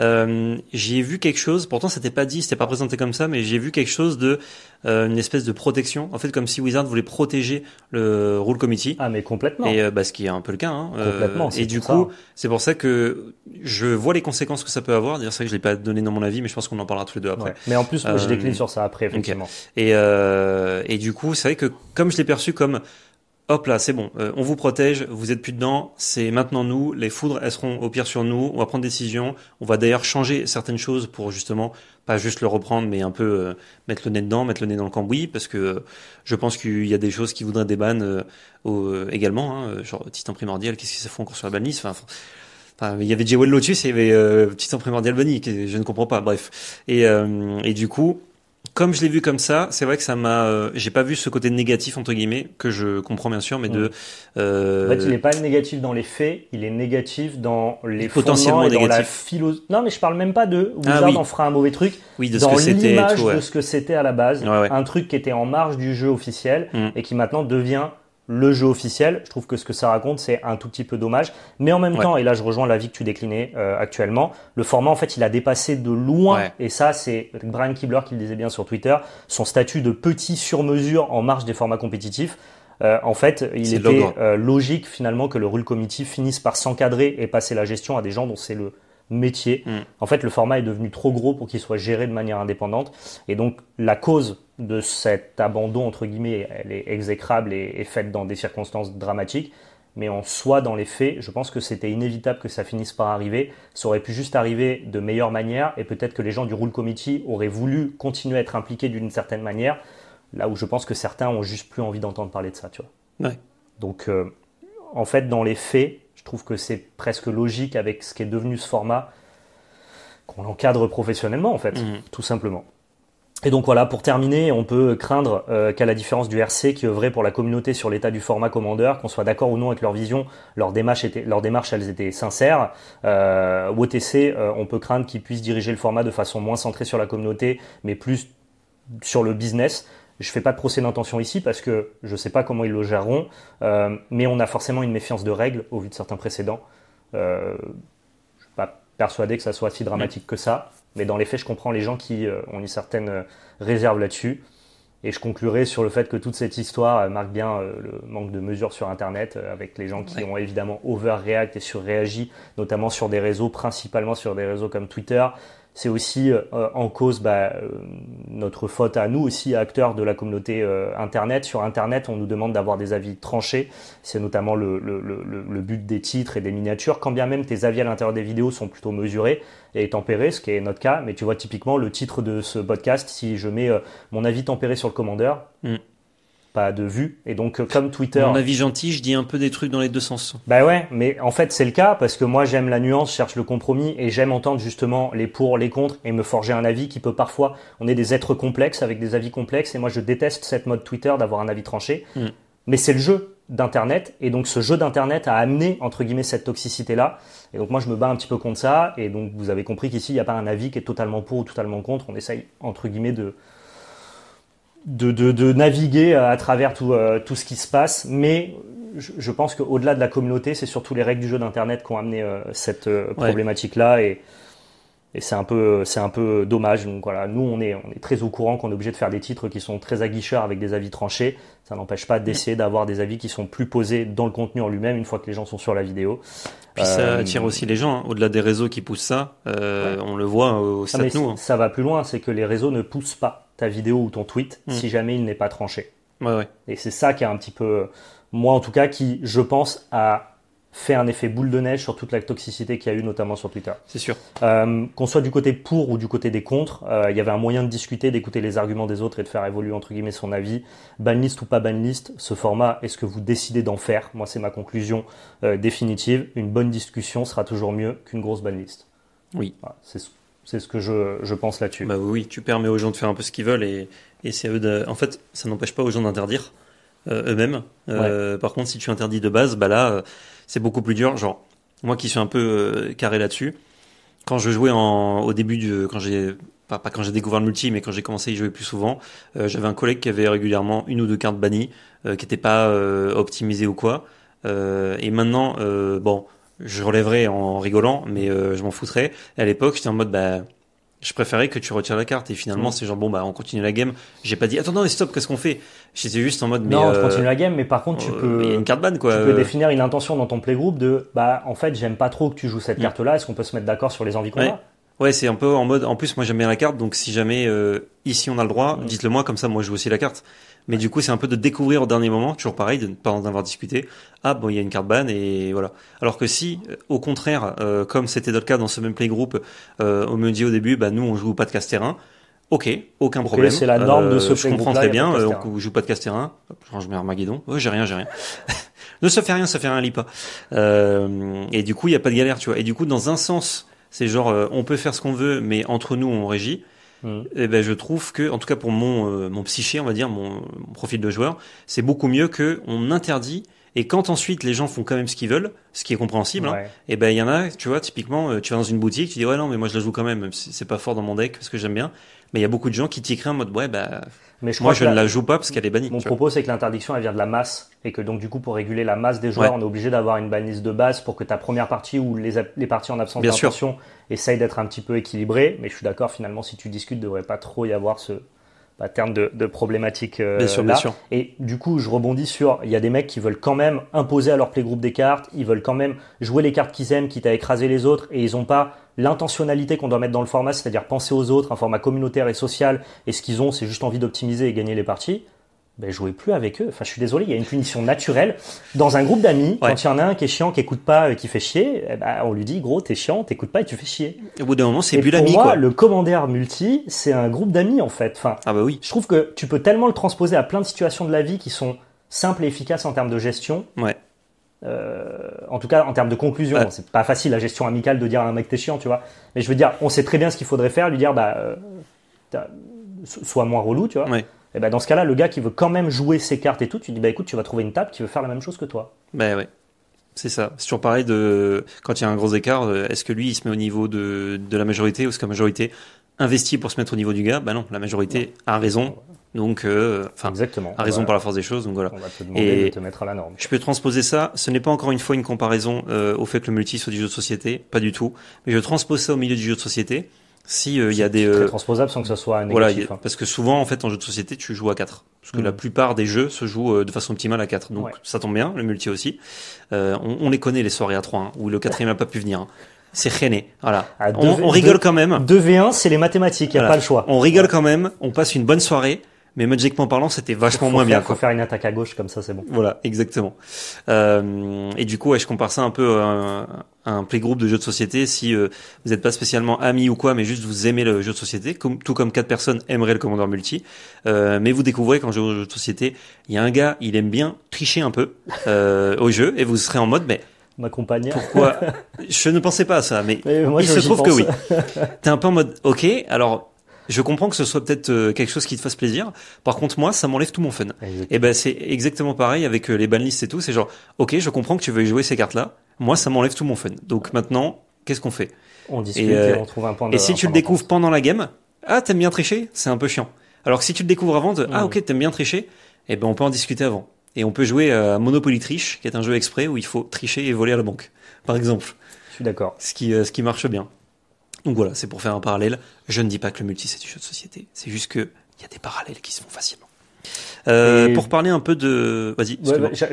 Euh, j'ai vu quelque chose, pourtant c'était pas dit, c'était pas présenté comme ça, mais j'ai vu quelque chose de euh, une espèce de protection, en fait comme si Wizard voulait protéger le rule committee. Ah mais complètement. Et euh, bah, ce qui est un peu le cas. Hein. Euh, complètement. et du coup, c'est pour ça que je vois les conséquences que ça peut avoir. D'ailleurs, c'est vrai que je l'ai pas donné dans mon avis, mais je pense qu'on en parlera tous les deux après. Mais en plus, moi, je euh, décline sur ça après effectivement. Et et du coup, c'est vrai que comme je l'ai perçu comme hop là, c'est bon, euh, on vous protège, vous êtes plus dedans, c'est maintenant nous, les foudres, elles seront au pire sur nous, on va prendre décision, on va d'ailleurs changer certaines choses pour justement pas juste le reprendre, mais un peu euh, mettre le nez dedans, mettre le nez dans le cambouis, parce que euh, je pense qu'il y a des choses qui voudraient des bannes également, hein, genre Titan Primordial, qu'est-ce qu'ils se font encore sur la banlist enfin, il y avait Jewel Lotus et il y avait Titan Primordial Bunny, je ne comprends pas, bref. Et, et du coup, comme je l'ai vu comme ça, c'est vrai que ça m'a. Euh, j'ai pas vu ce côté négatif entre guillemets que je comprends bien sûr, mais de. Euh, en fait, il n'est pas négatif dans les faits, il est négatif dans les potentiellement dans la Non, mais je parle même pas de Vous ah en fera un mauvais truc. Oui, de ce dans que l'image de ce que c'était à la base, un truc qui était en marge du jeu officiel mm. et qui maintenant devient le jeu officiel. Je trouve que ce que ça raconte, c'est un tout petit peu dommage. Mais en même temps, et là je rejoins l'avis que tu déclinais euh, actuellement, le format, en fait, il a dépassé de loin, et ça c'est Brian Kibler qui le disait bien sur Twitter, son statut de petit sur-mesure en marge des formats compétitifs. Euh, en fait, il était euh, logique finalement que le rule committee finisse par s'encadrer et passer la gestion à des gens dont c'est le métier. Mm. En fait, le format est devenu trop gros pour qu'il soit géré de manière indépendante. Et donc, la cause de cet abandon, entre guillemets, elle est exécrable et, est faite dans des circonstances dramatiques. Mais en soi, dans les faits, je pense que c'était inévitable que ça finisse par arriver. Ça aurait pu juste arriver de meilleure manière et peut-être que les gens du Rule Committee auraient voulu continuer à être impliqués d'une certaine manière, là où je pense que certains ont juste plus envie d'entendre parler de ça, tu vois. Donc, euh, en fait, dans les faits, je trouve que c'est presque logique avec ce qu'est devenu ce format qu'on l'encadre professionnellement en fait, mhm. tout simplement. Et donc voilà, pour terminer, on peut craindre euh, qu'à la différence du RC qui œuvrait pour la communauté sur l'état du format commandeur, qu'on soit d'accord ou non avec leur vision, leur démarche, était, leur démarche elles étaient sincères. Euh, au euh, on peut craindre qu'ils puissent diriger le format de façon moins centrée sur la communauté, mais plus sur le business. Je ne fais pas de procès d'intention ici parce que je ne sais pas comment ils le euh, mais on a forcément une méfiance de règles au vu de certains précédents. Euh, je ne suis pas persuadé que ça soit si dramatique que ça, mais dans les faits, je comprends les gens qui euh, ont une certaine réserve là-dessus. Et je conclurai sur le fait que toute cette histoire marque bien le manque de mesures sur Internet, avec les gens qui ont évidemment overreact et surréagi, notamment sur des réseaux, principalement sur des réseaux comme Twitter, c'est aussi euh, en cause bah, euh, notre faute à nous aussi, acteurs de la communauté euh, Internet. Sur Internet, on nous demande d'avoir des avis tranchés. C'est notamment le, but des titres et des miniatures. Quand bien même tes avis à l'intérieur des vidéos sont plutôt mesurés et tempérés, ce qui est notre cas. Mais tu vois typiquement le titre de ce podcast, si je mets mon avis tempéré sur le commandeur. Mm pas de vue, Et donc, euh, comme Twitter. Mon avis gentil, je dis un peu des trucs dans les deux sens. Bah ouais, mais en fait, c'est le cas parce que moi, j'aime la nuance, cherche le compromis et j'aime entendre justement les pour, les contre et me forger un avis qui peut parfois. On est des êtres complexes avec des avis complexes et moi, je déteste cette mode Twitter d'avoir un avis tranché. Mm. Mais c'est le jeu d'Internet et donc ce jeu d'Internet a amené entre guillemets cette toxicité là. Et donc moi je me bats un petit peu contre ça et donc vous avez compris qu'ici il n'y a pas un avis qui est totalement pour ou totalement contre. On essaye entre guillemets de, de, naviguer euh, à travers tout, euh, tout, ce qui se passe, mais je, pense qu'au-delà de la communauté, c'est surtout les règles du jeu d'Internet qui ont amené euh, cette problématique-là. Et et c'est un peu c'est un peu dommage donc voilà nous on est on est très au courant qu'on est obligé de faire des titres qui sont très aguicheurs avec des avis tranchés ça n'empêche pas d'essayer d'avoir des avis qui sont plus posés dans le contenu en lui-même une fois que les gens sont sur la vidéo puis ça euh, attire aussi les gens hein. au-delà des réseaux qui poussent ça euh, on le voit euh, au ah, nous hein. ça va plus loin c'est que les réseaux ne poussent pas ta vidéo ou ton tweet mm. si jamais il n'est pas tranché et c'est ça qui est un petit peu moi en tout cas qui je pense à fait un effet boule de neige sur toute la toxicité qu'il y a eu notamment sur Twitter. C'est sûr. Euh, qu'on soit du côté pour ou du côté des contre euh, il y avait un moyen de discuter, d'écouter les arguments des autres et de faire évoluer entre guillemets son avis. Banlist ou pas banlist, ce format, est-ce que vous décidez d'en faire Moi, c'est ma conclusion euh, définitive. Une bonne discussion sera toujours mieux qu'une grosse banlist. Oui. c'est c'est ce que je, je pense là-dessus. Bah oui, tu permets aux gens de faire un peu ce qu'ils veulent et, et c'est eux de... En fait, ça n'empêche pas aux gens d'interdire eux-mêmes. Par contre, si tu interdis de base, bah là, c'est beaucoup plus dur. Genre, moi qui suis un peu euh, carré là-dessus, quand je jouais en, au début, du, quand j'ai pas, quand j'ai découvert le multi, mais quand j'ai commencé à y jouer plus souvent, euh, j'avais un collègue qui avait régulièrement une ou deux cartes bannies euh, qui n'étaient pas optimisées ou quoi. et maintenant, bon, je relèverai en rigolant, mais je m'en foutrais. à l'époque, j'étais en mode, bah, je préférais que tu retires la carte. Et finalement, mm. c'est genre, bon, bah, on continue la game. J'ai pas dit, attends, non, mais stop, qu'est-ce qu'on fait J'étais juste en mode, mais. Non, on euh, continue la game, mais par contre, tu euh, peux. y a une carte ban, quoi. Tu peux définir une intention dans ton playgroup de, bah, en fait, j'aime pas trop que tu joues cette mm. carte-là. Est-ce qu'on peut se mettre d'accord sur les envies qu'on ouais. a Ouais, c'est un peu en mode, en plus, moi, j'aime bien la carte. Donc, si jamais, euh, ici, on a le droit, mm. dites-le moi, comme ça, moi, je joue aussi la carte. Mais du coup, c'est un peu de découvrir au dernier moment, toujours pareil, de ne pas en avoir discuté. Ah bon, il y a une carte et voilà. Alors que si, euh, au contraire, euh, comme c'était le cas dans ce même playgroup, euh, on me dit au début, bah nous on joue pas de casse terrain. Ok, aucun problème. C'est la norme de ce euh, Je comprends très bien. on joue pas de casse terrain. Je mes Armageddon. Oh, j'ai rien, j'ai rien. ne se fait rien, ça fait rien, lit pas. et du coup, il y a pas de galère, tu vois. Et du coup, dans un sens, c'est genre, on peut faire ce qu'on veut, mais entre nous, on régit. Mm. et ben je trouve que, en tout cas pour mon, euh, mon psyché, on va dire, mon, profil de joueur, c'est beaucoup mieux que on interdit et quand ensuite les gens font quand même ce qu'ils veulent, ce qui est compréhensible, hein, et ben il y en a, tu vois, typiquement, euh, tu vas dans une boutique, tu dis ouais non mais moi je la joue quand même, c'est pas fort dans mon deck parce que j'aime bien. Mais il y a beaucoup de gens qui créent en mode ouais bah mais moi je ne la... joue pas parce qu'elle est bannie. Mon propos c'est que l'interdiction elle vient de la masse et que donc du coup pour réguler la masse des joueurs on est obligé d'avoir une bannisse de base pour que ta première partie ou les, parties en absence d'intention essayent d'être un petit peu équilibrées. Mais je suis d'accord finalement si tu discutes devrait pas trop y avoir ce, bah, termes de, de problématiques euh, bien sûr, Et du coup, je rebondis sur, il y a des mecs qui veulent quand même imposer à leur playgroup des cartes, ils veulent quand même jouer les cartes qu'ils aiment, quitte à écraser les autres, et ils n'ont pas l'intentionnalité qu'on doit mettre dans le format, c'est-à-dire penser aux autres, un format communautaire et social, et ce qu'ils ont, c'est juste envie d'optimiser et gagner les parties ben, jouez plus avec eux. Enfin, je suis désolé, il y a une punition naturelle. Dans un groupe d'amis, quand il y en a un qui est chiant, qui écoute pas, et euh, qui fait chier, eh ben, on lui dit, gros, t'es chiant, t'écoutes pas et tu fais chier. Au bout d'un moment, c'est plus l'ami. Pour moi, le commandeur multi, c'est un groupe d'amis, en fait. Enfin, ah bah oui. Je trouve que tu peux tellement le transposer à plein de situations de la vie qui sont simples et efficaces en termes de gestion. Ouais. Euh, en tout cas, en termes de conclusion, c'est pas facile la gestion amicale de dire à un mec t'es chiant, tu vois. Mais je veux dire, on sait très bien ce qu'il faudrait faire, lui dire, bah, euh, sois moins relou, tu vois. Ouais. Et eh ben, dans ce cas-là, le gars qui veut quand même jouer ses cartes et tout, tu dis bah écoute, tu vas trouver une table qui veut faire la même chose que toi. Ben oui, C'est ça. C'est toujours pareil de quand il y a un gros écart, euh, est-ce que lui il se met au niveau de, de la majorité ou est-ce que la majorité investit pour se mettre au niveau du gars ben non, la majorité a raison. Donc, euh, enfin, exactement. a raison par la force des choses. Donc voilà. On va te demander et de te mettre à la norme. Je peux transposer ça. Ce n'est pas encore une fois une comparaison euh, au fait que le multi soit du jeu de société, pas du tout. Mais je transpose ça au milieu du jeu de société. Si euh, il y a des euh, transposables sans que ça soit un négatif, voilà, hein. parce que souvent en fait en jeu de société tu joues à 4 parce que mm. la plupart des jeux se jouent euh, de façon optimale à 4 donc ça tombe bien le multi aussi on, on, les connaît les soirées à 3 hein, où le quatrième n'a pas pu venir hein. c'est rené voilà on, rigole quand même 2v1 c'est les mathématiques il y a pas le choix on rigole quand même on passe une bonne soirée mais magiquement parlant, c'était vachement moins bien. Quoi. Faut faire une attaque à gauche comme ça, c'est bon. Voilà, exactement. Euh, et du coup, je compare ça un peu à un, à de jeux de société. Si euh, vous n'êtes pas spécialement amis ou quoi, mais juste vous aimez le jeu de société, comme, tout comme quatre personnes aimeraient le commandeur multi, euh, mais vous découvrez qu'en au jeu de société, il y a un gars, il aime bien tricher un peu au jeu, et vous serez en mode, mais ma Pourquoi Je ne pensais pas à ça, mais, il se trouve que oui. T'es un peu en mode, ok, alors je comprends que ce soit peut-être euh, quelque chose qui te fasse plaisir. Par contre, moi, ça m'enlève tout mon fun. Et eh ben, c'est exactement pareil avec euh, les banlists et tout. C'est genre, ok, je comprends que tu veux jouer ces cartes-là. Moi, ça m'enlève tout mon fun. Donc maintenant, qu'est-ce qu'on fait On discute et, euh, on trouve un point Et si tu le découvres pendant la game, ah, t'aimes bien tricher C'est un peu chiant. Alors si tu le découvres avant, de, ah, mm. ok, t'aimes bien tricher, et eh ben, on peut en discuter avant. Et on peut jouer à Monopoly Triche, qui est un jeu exprès où il faut tricher et voler à la banque, par exemple. Je suis d'accord. Ce qui, ce qui marche bien. Donc voilà, c'est pour faire un parallèle. Je ne dis pas que le multi c'est une jeu de société. C'est juste que il y a des parallèles qui se font facilement. Euh, pour parler un peu de, vas-y.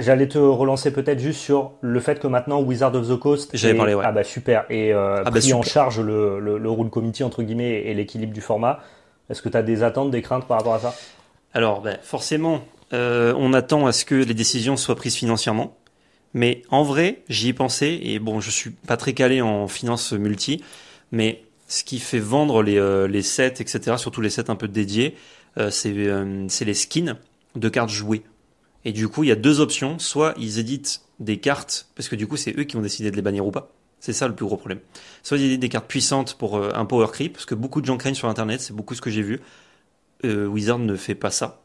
J'allais te relancer peut-être juste sur le fait que maintenant Wizard of the Coast. J'allais parler. Ouais. Ah bah super et euh, ah bah pris en charge le, le, le, rule committee entre guillemets et l'équilibre du format. Est-ce que tu as des attentes, des craintes par rapport à ça Alors ben, forcément, euh, on attend à ce que les décisions soient prises financièrement. Mais en vrai, j'y ai pensé et bon, je suis pas très calé en finance multi mais ce qui fait vendre les, euh, les sets, etc., surtout les sets un peu dédiés, euh, euh, c'est les skins de cartes jouées. Et du coup, il y a deux options. Soit ils éditent des cartes, parce que du coup, c'est eux qui ont décidé de les bannir ou pas. C'est ça le plus gros problème. Soit ils éditent des cartes puissantes pour un power creep, parce que beaucoup de gens craignent sur Internet, c'est beaucoup ce que j'ai vu. Wizard ne fait pas ça.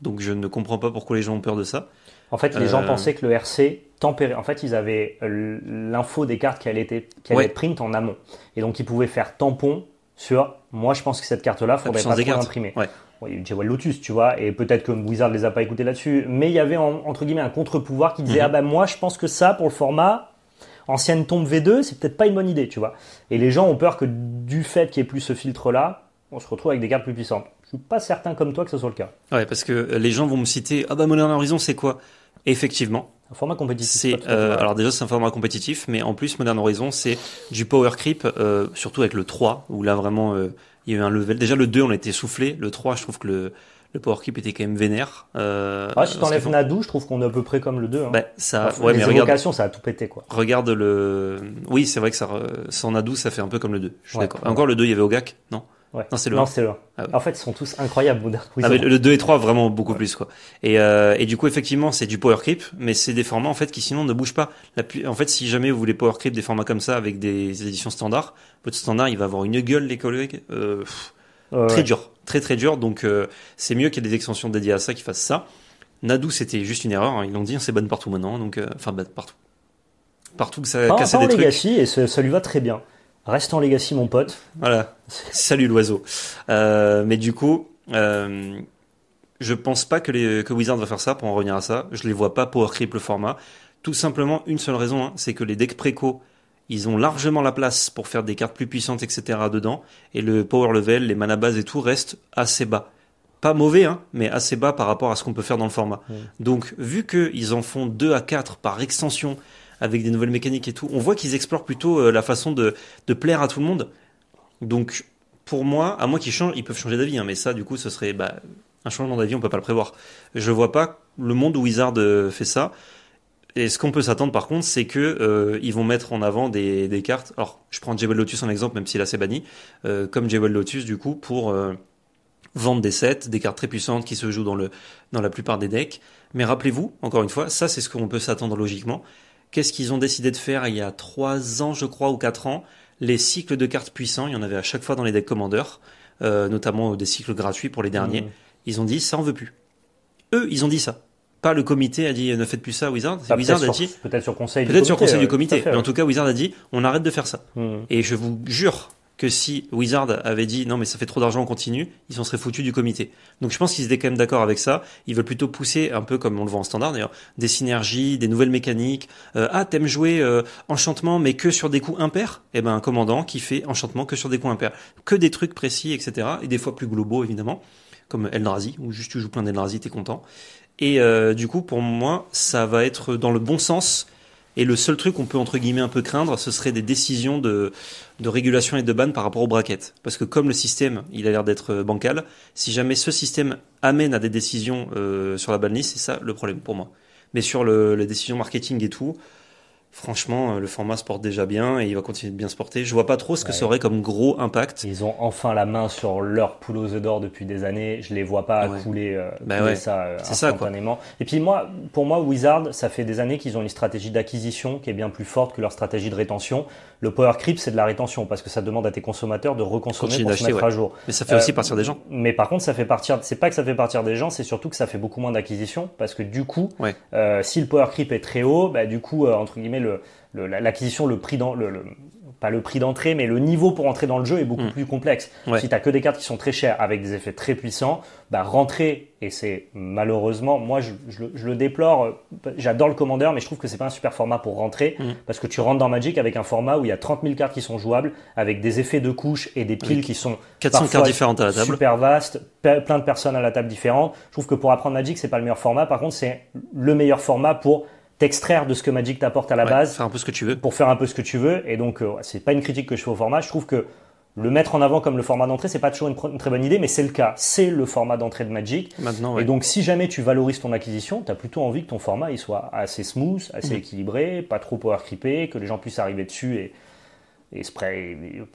Donc je ne comprends pas pourquoi les gens ont peur de ça. En fait, les gens euh. pensaient que le RC tempérait. En fait, ils avaient euh, l'info des cartes qui allaient, être, qui print en amont. Et donc, ils pouvaient faire tampon sur moi, je pense que cette carte-là, il faudrait pas trop l'imprimer. Ouais. il y Lotus, tu vois, et peut-être que Wizard les a pas écoutés là-dessus, mais il y avait entre guillemets un contre-pouvoir qui disait mhm. Ah ben moi, je pense que ça, pour le format, ancienne tombe V2, c'est peut-être pas une bonne idée, tu vois. Et les gens ont peur que du fait qu'il n'y ait plus ce filtre-là, on se retrouve avec des cartes plus puissantes. Je ne suis pas certain comme toi que ce soit le cas. Ouais, parce que euh, les gens vont me citer Ah bah Modern Horizon, c'est quoi Effectivement. Un format compétitif. Euh, alors déjà c'est un format compétitif, mais en plus Modern Horizon c'est du power creep, euh, surtout avec le 3 où là vraiment euh, il y a eu un level. Déjà le 2 on était soufflé, le 3 je trouve que le le power creep était quand même vénère. Euh, ah, si t'enlèves Nadou, je trouve qu'on est à peu près comme le 2. Hein. Bah, ça, ouais, les mais regarde, ça a tout pété quoi. Regarde le. Oui, c'est vrai que ça, sans Nadou, ça fait un peu comme le 2. d'accord. Encore le 2, il y avait Ogak, non Ouais. Non, c'est le ah En fait, ils sont tous incroyables, ah, mais le 2 et 3, vraiment beaucoup plus, quoi. Et, euh, et du coup, effectivement, c'est du power creep, mais c'est des formats, en fait, qui sinon ne bougent pas. en fait, si jamais vous voulez power creep des formats comme ça avec des éditions standards, votre standard, il va avoir une gueule, les collègues. Euh, très dur. Très, très dur. Donc, euh, c'est mieux qu'il y ait des extensions dédiées à ça qui fassent ça. Nadou, c'était juste une erreur. Hein. Ils l'ont dit, hein, c'est bonne partout maintenant. Donc, euh, enfin, partout partout que ça casse des trucs. et ça, lui va très bien. Reste en Legacy, mon pote. Voilà. Salut l'oiseau. Euh, mais du coup, euh, je pense pas que, les, que Wizard va faire ça, pour en revenir à ça. Je les vois pas power creep le format. Tout simplement, une seule raison, hein, c'est que les decks préco, ils ont largement la place pour faire des cartes plus puissantes, etc. dedans. Et le power level, les mana bases et tout reste assez bas. Pas mauvais, hein, mais assez bas par rapport à ce qu'on peut faire dans le format. Donc, vu qu'ils en font 2 à 4 par extension, avec des nouvelles mécaniques et tout. On voit qu'ils explorent plutôt euh, la façon de, plaire à tout le monde. Donc, pour moi, à moins qu'ils changent, ils peuvent changer d'avis, hein, mais ça, du coup, ce serait bah, un changement d'avis, on peut pas le prévoir. Je vois pas le monde où Wizard euh, fait ça. Et ce qu'on peut s'attendre par contre, c'est que euh, ils vont mettre en avant des, cartes. Alors, je prends Jewel Lotus en exemple, même s'il a c'est banni, comme Jewel Lotus du coup pour vendre des sets, des cartes très puissantes qui se jouent dans le dans la plupart des decks. Mais rappelez-vous, encore une fois, ça c'est ce qu'on peut s'attendre logiquement. Qu'est-ce qu'ils ont décidé de faire il y a 3 ans, je crois, ou 4 ans Les cycles de cartes puissants, il y en avait à chaque fois dans les decks commandeurs, euh, notamment euh, des cycles gratuits pour les derniers. Mmh. Ils ont dit, ça on veut plus. Eux, ils ont dit ça. Pas le comité a dit, ne faites plus ça, Wizard. Wizard a dit. Peut-être sur conseil du comité. Peut-être sur conseil du comité. mais en tout cas, Wizard a dit, on arrête de faire ça. Mmh. Et je vous jure, que si Wizard avait dit non mais ça fait trop d'argent, on continue, ils s'en seraient foutus du comité. Donc je pense qu'ils étaient quand même d'accord avec ça. Ils veulent plutôt pousser un peu comme on le voit en standard d'ailleurs, des synergies, des nouvelles mécaniques. Euh, ah t'aimes jouer euh, enchantement mais que sur des coups impairs Eh ben un commandant qui fait enchantement que sur des coups impairs, que des trucs précis etc. Et des fois plus globaux évidemment, comme Eldrazi où juste tu joues plein d'Eldrazi t'es content. Et euh, du coup pour moi ça va être dans le bon sens et le seul truc qu'on peut, entre guillemets, un peu craindre, ce serait des décisions de, régulation et de ban par rapport aux braquettes. Parce que comme le système, il a l'air d'être euh, bancal, si jamais ce système amène à des décisions euh, sur la banlieue, c'est ça le problème pour moi. Mais sur les décisions marketing et tout, franchement, euh, le format se porte déjà bien et il va continuer de bien se porter. Je vois pas trop ce que ça aurait comme gros impact. Ils ont enfin la main sur leur poule d'or depuis des années. Je les vois pas couler, ça et puis moi, pour moi, Wizard, ça fait des années qu'ils ont une stratégie d'acquisition qui est bien plus forte que leur stratégie de rétention. Le Power Creep, c'est de la rétention parce que ça demande à tes consommateurs de reconsommer se mettre à jour. Mais ça fait aussi euh, partir des gens. Mais par contre, ça fait partir. C'est pas que ça fait partir des gens, c'est surtout que ça fait beaucoup moins d'acquisition parce que du coup, euh, si le Power Creep est très haut, bah, du coup, euh, entre guillemets, l'acquisition, le, l'acquisition, le prix dans le pas le prix d'entrée, mais le niveau pour entrer dans le jeu est beaucoup mm. plus complexe. Si tu que des cartes qui sont très chères avec des effets très puissants, bah rentrer, et c'est malheureusement, moi je, le déplore, euh, j'adore le commandeur, mais je trouve que c'est pas un super format pour rentrer, mm. parce que tu rentres dans Magic avec un format où il y a 30 000 cartes qui sont jouables, avec des effets de couche et des piles qui sont 400 différentes à la table. super vastes, plein de personnes à la table différentes. Je trouve que pour apprendre Magic, c'est pas le meilleur format, par contre c'est le meilleur format pour t'extraire de ce que Magic t'apporte à la base. Pour faire un peu ce que tu veux. Et donc, euh, c'est pas une critique que je fais au format. Je trouve que le mettre en avant comme le format d'entrée, c'est pas toujours une, très bonne idée, mais c'est le cas. C'est le format d'entrée de Magic. Maintenant, Et donc, si jamais tu valorises ton acquisition, tu as plutôt envie que ton format il soit assez smooth, assez mhm. équilibré, pas trop power creepé, que les gens puissent arriver dessus et, et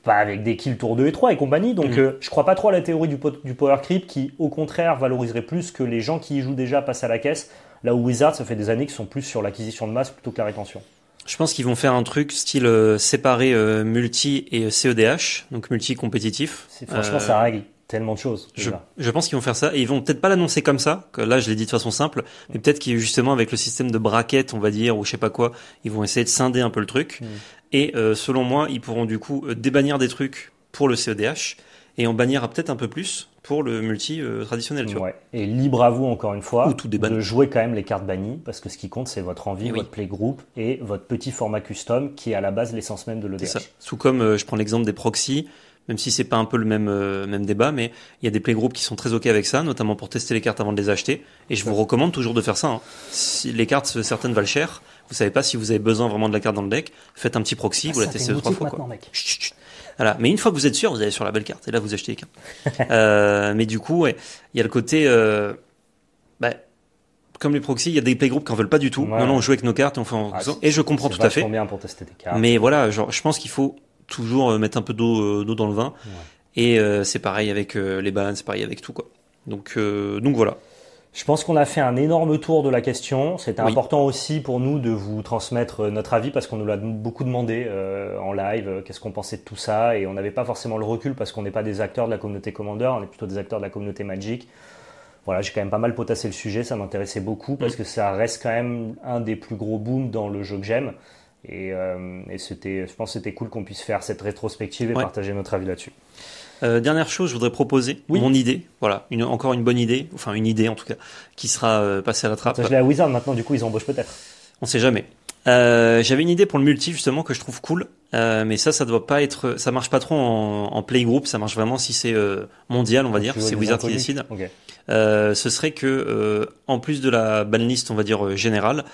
pas avec des kills tour 2 et 3 et compagnie. Donc, mhm. euh, je crois pas trop à la théorie du, du power creep qui, au contraire, valoriserait plus que les gens qui y jouent déjà passent à la caisse Là où Wizard, ça fait des années qu'ils sont plus sur l'acquisition de masse plutôt que la rétention. Je pense qu'ils vont faire un truc style euh, séparé euh, multi et CEDH, donc multi compétitif. Franchement, ça euh, règle tellement de choses. Je, pense qu'ils vont faire ça et ils vont peut-être pas l'annoncer comme ça. Que là, je l'ai dit de façon simple, mais peut-être qu'ils justement avec le système de braquettes, on va dire, ou je sais pas quoi, ils vont essayer de scinder un peu le truc. Mm. Et selon moi, ils pourront du coup débannir des trucs pour le CEDH et on bannira peut-être un peu plus pour le multi euh, traditionnel. Et libre à vous, encore une fois, de jouer quand même les cartes bannies, parce que ce qui compte, c'est votre envie, eh votre playgroup et votre petit format custom qui est à la base l'essence même de l'EDH. Sous comme euh, je prends l'exemple des proxys, même si c'est pas un peu le même, euh, même débat, mais il y a des playgroups qui sont très OK avec ça, notamment pour tester les cartes avant de les acheter. Et je vous recommande toujours de faire ça. Hein. Si les cartes, certaines valent cher. Vous savez pas si vous avez besoin vraiment de la carte dans le deck. Faites un petit proxy, ah, vous la testez trois fois. Quoi. Mais une fois que vous êtes sûr, vous allez sur la belle carte et là vous achetez les euh, mais du coup, il y a le côté. Euh, bah, comme les proxys, il y a des playgroups qui en veulent pas du tout. on joue avec nos cartes, on ah, et je comprends tout à fait. Bien pour tester des cartes. Mais voilà, je pense qu'il faut toujours euh, mettre un peu d'eau d'eau dans le vin. Et c'est pareil avec les bananes, c'est pareil avec tout quoi. Donc donc voilà. Je pense qu'on a fait un énorme tour de la question. C'était important aussi pour nous de vous transmettre euh, notre avis parce qu'on nous l'a beaucoup demandé euh, en live, euh, qu'est-ce qu'on pensait de tout ça. Et on n'avait pas forcément le recul parce qu'on n'est pas des acteurs de la communauté Commander, on est plutôt des acteurs de la communauté Magic. Voilà, j'ai quand même pas mal potassé le sujet, ça m'intéressait beaucoup parce que ça reste quand même un des plus gros booms dans le jeu que j'aime. Et, c'était, je pense c'était cool qu'on puisse faire cette rétrospective et partager notre avis là-dessus. Euh, dernière chose, je voudrais proposer mon idée. Voilà, une, encore une bonne idée, enfin une idée en tout cas, qui sera euh, passée à la trappe. Je l'ai à Wizard maintenant, du coup ils embauchent peut-être. On sait jamais. Euh, j'avais une idée pour le multi justement que je trouve cool, mais ça, ça doit pas être, ça marche pas trop en, en playgroup, ça marche vraiment si c'est mondial, on va dire, c'est Wizard qui décide. Okay. ce serait que, en plus de la banliste on va dire générale,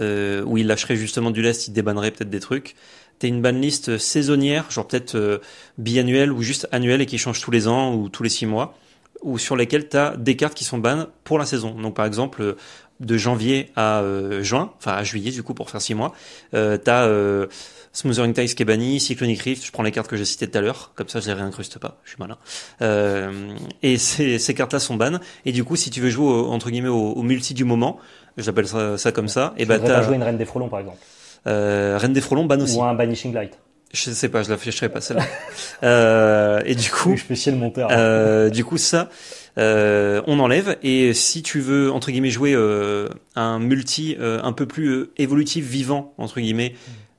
où il lâcherait justement du lest, il débannerait peut-être des trucs t'as une liste saisonnière, genre peut-être euh, biannuelle ou juste annuelle et qui change tous les ans ou tous les six mois, ou sur lesquelles tu as des cartes qui sont bannes pour la saison. Donc par exemple, de janvier à euh, juin, enfin à juillet du coup pour faire six mois, euh, t'as euh, Smothering Ties qui est banni, Cyclonic Rift, je prends les cartes que j'ai citées tout à l'heure, comme ça je les réincruste pas, je suis malin. Euh, et ces, ces cartes-là sont bannes, et du coup si tu veux jouer entre guillemets au, multi du moment, j'appelle ça, ça comme ça, et bah t'as... jouer une Reine des Frelons par exemple. Euh, Reine des Frelons ban aussi. Ou un Banishing Light. Je sais pas, je l'afficherai pas celle-là. euh, et du coup, je fais chier le monteur. Hein. Euh, du coup, ça, euh, on enlève. Et si tu veux entre guillemets jouer euh, un multi euh, un peu plus évolutif, vivant entre guillemets,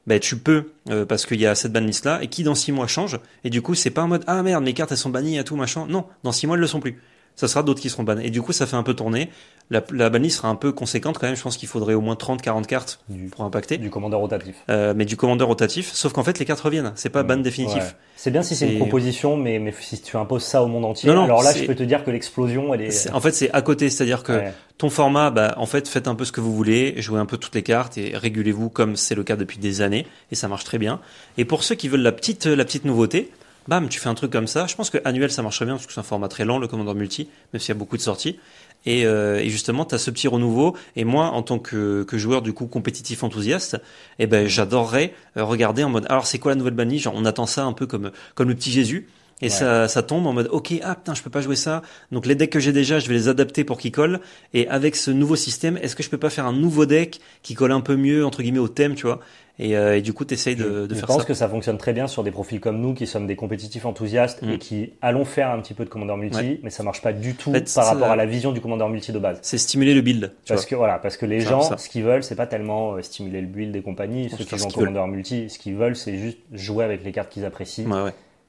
bah, tu peux parce qu'il y a cette banlist là et qui dans six mois change. Et du coup, c'est pas en mode ah merde, mes cartes elles sont bannies à tout machin. Non, dans six mois elles le sont plus ça sera d'autres qui seront bannés. Et du coup, ça fait un peu tourner. La, la sera un peu conséquente quand même. Je pense qu'il faudrait au moins 30-40 cartes du, pour impacter. Du commandeur rotatif. Euh, mais du commandeur rotatif. Sauf qu'en fait, les cartes reviennent. C'est pas mmh, ban définitif. C'est bien si c'est une proposition, mais, mais si tu imposes ça au monde entier, alors là, je peux te dire que l'explosion, elle est... En fait, c'est à côté. C'est-à-dire que ton format, bah, en fait, faites un peu ce que vous voulez, jouez un peu toutes les cartes et régulez-vous comme c'est le cas depuis des années. Et ça marche très bien. Et pour ceux qui veulent la petite, la petite nouveauté, bam, tu fais un truc comme ça. Je pense que annuel, ça marcherait bien parce que c'est un format très lent, le Commandant Multi, même s'il y a beaucoup de sorties. Et, euh, et justement, tu as ce petit renouveau. Et moi, en tant que, joueur du coup compétitif enthousiaste, eh ben, j'adorerais euh, regarder en mode, alors c'est quoi la nouvelle bannie Genre, on attend ça un peu comme, comme le petit Jésus. Et ça, ça tombe en mode, ok, ah putain, je peux pas jouer ça. Donc les decks que j'ai déjà, je vais les adapter pour qu'ils collent. Et avec ce nouveau système, est-ce que je peux pas faire un nouveau deck qui colle un peu mieux, entre guillemets, au thème, tu vois euh, et, du coup, tu essayes de, faire ça. Je pense que ça fonctionne très bien sur des profils comme nous, qui sommes des compétitifs enthousiastes et mm. qui allons faire un petit peu de commandeur multi, mais ça marche pas du tout par rapport à la vision du commandeur multi de base. C'est stimuler le build. parce que voilà, parce que les gens, ce qu'ils veulent, c'est pas tellement euh, stimuler le build des compagnies. Ceux qui jouent commandeur multi, ce qu'ils veulent, c'est juste jouer avec les cartes qu'ils apprécient,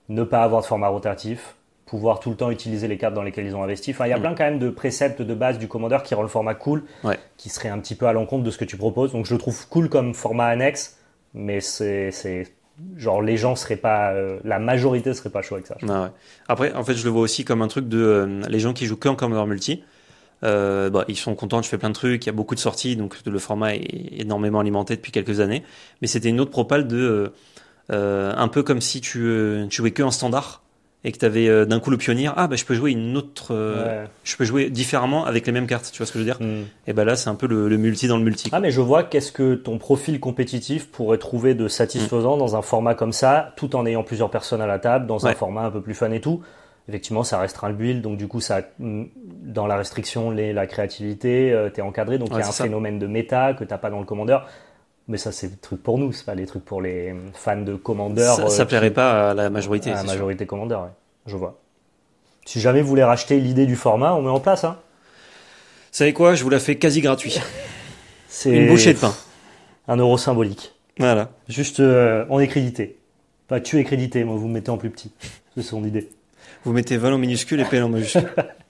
ne pas avoir de format rotatif, pouvoir tout le temps utiliser les cartes dans lesquelles ils ont investi. Enfin, il y a mm. plein quand même de préceptes de base du commandeur qui rend le format cool, qui serait un petit peu à l'encontre de ce que tu proposes. Donc, je le trouve cool comme format annexe mais c'est genre les gens seraient pas euh, la majorité serait pas chaud avec ça ah après en fait je le vois aussi comme un truc de euh, les gens qui jouent qu'en Commodore multi euh, bah, ils sont contents, je fais plein de trucs, il y a beaucoup de sorties, donc le format est énormément alimenté depuis quelques années. Mais c'était une autre propale de un peu comme si tu, tu jouais que en standard, et que tu avais euh, d'un coup le pionnier, ah bah je peux jouer une autre, euh, je peux jouer différemment avec les mêmes cartes, tu vois ce que je veux dire hmm. Et ben là c'est un peu le, multi dans le multi. Ah mais je vois qu'est-ce que ton profil compétitif pourrait trouver de satisfaisant hmm. dans un format comme ça, tout en ayant plusieurs personnes à la table, dans un format un peu plus fun et tout. Effectivement ça restreint le build, donc du coup ça, hmm, dans la restriction, les, la créativité, euh, t'es encadré, donc il y a un phénomène de méta que t'as pas dans le commandeur. Mais ça, c'est des trucs pour nous, c'est pas des trucs pour les fans de Commander. Ça, ne euh, plairait pas à la majorité. À la majorité Commandeur, je vois. Si jamais vous voulez racheter l'idée du format, on met en place. Hein. Vous savez quoi Je vous la fais quasi gratuit. c'est une bouchée de pain. Un euro symbolique. Voilà. Juste, euh, on est crédité. Pas tu es crédité, moi vous me mettez en plus petit. C'est son idée. Vous mettez Val en minuscule et pelle en majuscule.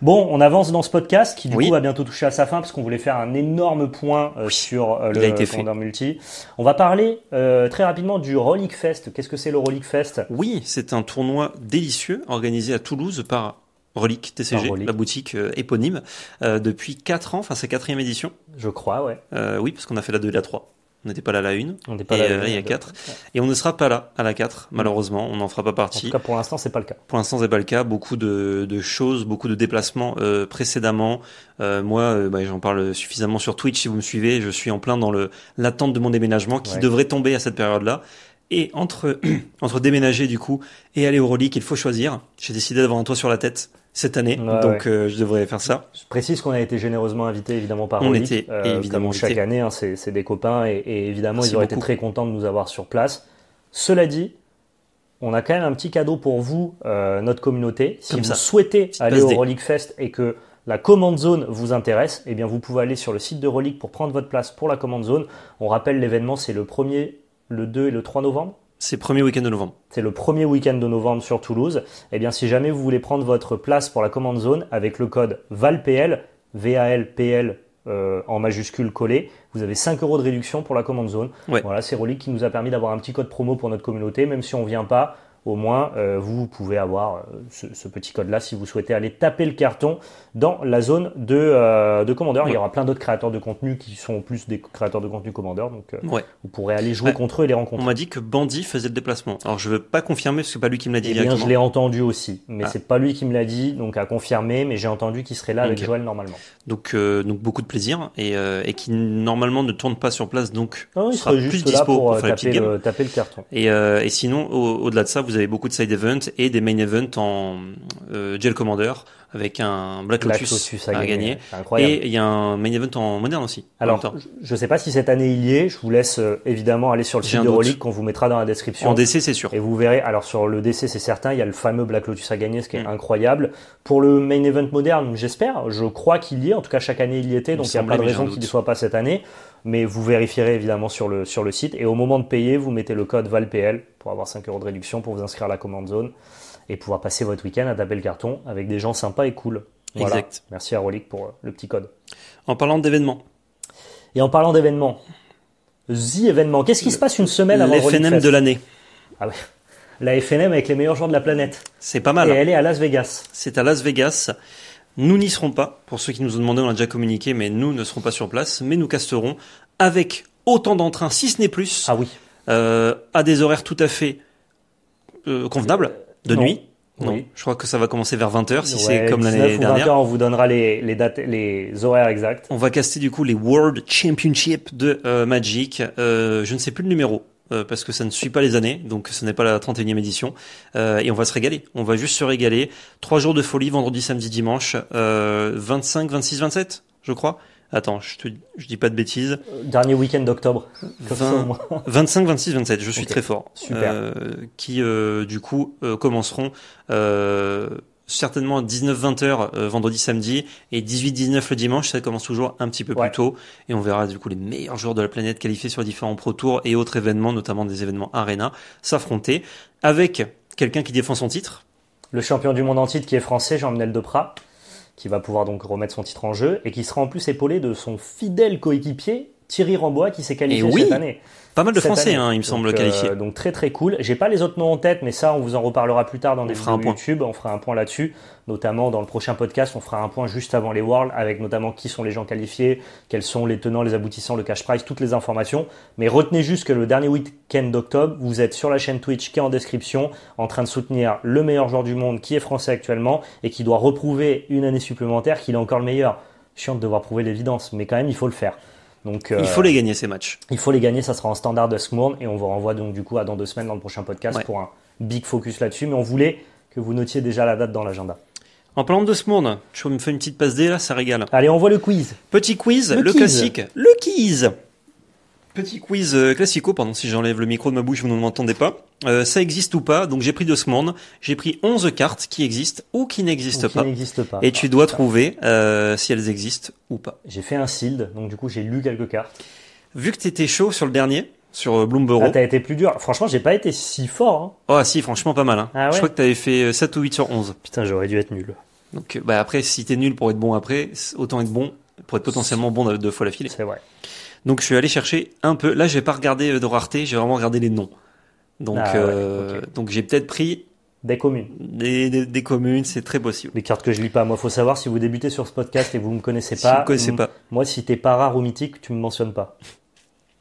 Bon, on avance dans ce podcast qui du coup va bientôt toucher à sa fin parce qu'on voulait faire un énorme point euh, sur euh, le Condor Multi. On va parler euh, très rapidement du Relic Fest. Qu'est-ce que c'est le Relic Fest Oui, c'est un tournoi délicieux organisé à Toulouse par Relic TCG, la boutique éponyme, depuis 4 ans, enfin c'est quatrième édition. Je crois, ouais. oui, parce qu'on a fait la 2 et la 3. On n'était pas là à la une, On pas là, euh, il y a 4. Euh, Et on ne sera pas là à la 4, malheureusement. On n'en fera pas partie. En tout cas, pour l'instant, ce n'est pas le cas. Pour l'instant, ce n'est pas le cas. Beaucoup de, choses, beaucoup de déplacements euh, précédemment. moi, bah, j'en parle suffisamment sur Twitch si vous me suivez. Je suis en plein dans l'attente de mon déménagement qui devrait tomber à cette période-là. Et entre, entre déménager du coup et aller au Relic, il faut choisir. J'ai décidé d'avoir un toit sur la tête cette année, donc euh, je devrais faire ça. Je précise qu'on a été généreusement invité évidemment par on était, euh, évidemment comme chaque année, hein, c'est des copains et, évidemment ils auraient été très contents de nous avoir sur place. Cela dit, on a quand même un petit cadeau pour vous, euh, notre communauté. Si vous souhaitez aller au Relic Fest et que la commande zone vous intéresse, eh bien vous pouvez aller sur le site de Relic pour prendre votre place pour la commande zone. On rappelle l'événement, c'est le premier le 2 et le 3 novembre c'est le premier week-end de novembre. C'est le premier week-end de novembre sur Toulouse. Eh bien, si jamais vous voulez prendre votre place pour la commande zone avec le code VALPL, v euh, en majuscule collé, vous avez 5 euros de réduction pour la commande zone. Voilà, c'est Rolik qui nous a permis d'avoir un petit code promo pour notre communauté, même si on ne vient pas au moins euh, vous pouvez avoir euh, ce, petit code-là si vous souhaitez aller taper le carton dans la zone de, euh, de Commander. Il y aura plein d'autres créateurs de contenu qui sont plus des créateurs de contenu Commander, donc vous pourrez aller jouer contre eux et les rencontrer. On m'a dit que Bandit faisait le déplacement. Alors je ne veux pas confirmer, parce que n'est pas lui qui me l'a dit. Eh bien, je l'ai entendu aussi, mais ce ah. c'est pas lui qui me l'a dit, donc à confirmer, mais j'ai entendu qu'il serait là avec Joël normalement. Donc, donc beaucoup de plaisir, et, et qui normalement ne tourne pas sur place, donc ah il sera, juste plus dispo pour, taper, le, carton. Et, et sinon, au-delà de ça, vous avez beaucoup de side events et des main events en Gel euh, Commander avec un Black Lotus, à, gagner. Et il y a un main event en moderne aussi. Alors, je ne sais pas si cette année il y est. Je vous laisse euh, évidemment aller sur le site de relique qu'on vous mettra dans la description. En DC, c'est sûr. Et vous verrez. Alors, sur le DC, c'est certain. Il y a le fameux Black Lotus à gagner, ce qui est mm. incroyable. Pour le main event moderne, j'espère. Je crois qu'il y est. En tout cas, chaque année, il y était. Donc, il n'y a pas de raison qu'il ne soit pas cette année mais vous vérifierez évidemment sur le, sur le site. Et au moment de payer, vous mettez le code VALPL pour avoir 5 euros de réduction, pour vous inscrire à la commande zone et pouvoir passer votre week-end à taper le carton avec des gens sympas et cool. Exact. Merci à Rolik pour euh, le petit code. En parlant d'événements. Et en parlant d'événements, The événement. Qu'est-ce qui se passe une semaine avant FNM de l'année. Ah ouais. La FNM avec les meilleurs joueurs de la planète. C'est pas mal. Et hein. elle est à Las Vegas. C'est à Las Vegas. Nous n'y serons pas. Pour ceux qui nous ont demandé, on a déjà communiqué, mais nous ne serons pas sur place. Mais nous casterons avec autant d'entrain, si ce n'est plus. Ah oui. Euh, à des horaires tout à fait euh, convenables, de nuit. Non. Je crois que ça va commencer vers 20h si c'est comme l'année dernière. on vous donnera les, dates, les horaires exacts. On va caster du coup les World Championship de euh, Magic. je ne sais plus le numéro. Euh, parce que ça ne suit pas les années, donc ce n'est pas la 31e édition. Euh, et on va se régaler, on va juste se régaler. Trois jours de folie, vendredi, samedi, dimanche, 25, 26, 27, je crois. Attends, je, te, je dis pas de bêtises. Euh, dernier week-end d'octobre. 25, 26, 27, je suis très fort. Super. qui, du coup, commenceront certainement 19-20 heures euh, vendredi samedi et 18-19 le dimanche. Ça commence toujours un petit peu plus tôt et on verra du coup les meilleurs joueurs de la planète qualifiés sur différents pro tours et autres événements, notamment des événements arena, s'affronter avec quelqu'un qui défend son titre. Le champion du monde en titre qui est français, Jean-Menel Deprat, qui va pouvoir donc remettre son titre en jeu et qui sera en plus épaulé de son fidèle coéquipier Thierry Rambois qui s'est qualifié cette année. Pas mal de Français, hein, il me semble, euh, qualifié. donc très très cool. J'ai pas les autres noms en tête, mais ça, on vous en reparlera plus tard dans des vidéos YouTube. On fera un point là-dessus, notamment dans le prochain podcast. On fera un point juste avant les Worlds, avec notamment qui sont les gens qualifiés, quels sont les tenants, les aboutissants, le cash price, toutes les informations. Mais retenez juste que le dernier week-end d'octobre, vous êtes sur la chaîne Twitch qui est en description, en train de soutenir le meilleur joueur du monde qui est français actuellement et qui doit reprouver une année supplémentaire qu'il est encore le meilleur. Chiant de devoir prouver l'évidence, mais quand même, il faut le faire il euh, faut les gagner ces matchs. Il faut les gagner, ça sera en standard de Smourn et on vous renvoie donc du coup à dans deux semaines dans le prochain podcast pour un big focus là-dessus. Mais on voulait que vous notiez déjà la date dans l'agenda. En parlant de Smourn, je me fais une petite passe D là, ça régale. Allez, on voit le quiz. Petit quiz, le, classique, le quiz. Petit quiz euh, classico, pardon si j'enlève le micro de ma bouche, vous ne m'entendez pas. Euh, ça existe ou pas Donc j'ai pris deux semaines, j'ai pris 11 cartes qui existent ou qui n'existent pas. Et tu dois trouver euh, si elles existent ou pas. J'ai fait un SILD donc du coup j'ai lu quelques cartes. Vu que tu étais chaud sur le dernier, sur Bloomberg. Ah, t'as été plus dur. Franchement, j'ai pas été si fort. Hein. Ah, oh, si, franchement pas mal. Hein. Ah Je crois que t'avais fait 7 ou 8 sur 11. Putain, j'aurais dû être nul. Donc bah, après, si t'es nul pour être bon après, autant être bon pour être potentiellement bon deux fois la file C'est vrai. Donc je suis allé chercher un peu. Là, je vais pas regarder euh, rareté. j'ai vraiment regardé les noms. Donc, ah euh, donc j'ai peut-être pris des communes. Des, communes, c'est très possible. Les cartes que je lis pas. Moi, faut savoir si vous débutez sur ce podcast et vous me connaissez pas. Si vous me connaissez pas. Moi, si t'es pas rare ou mythique, tu me mentionnes pas.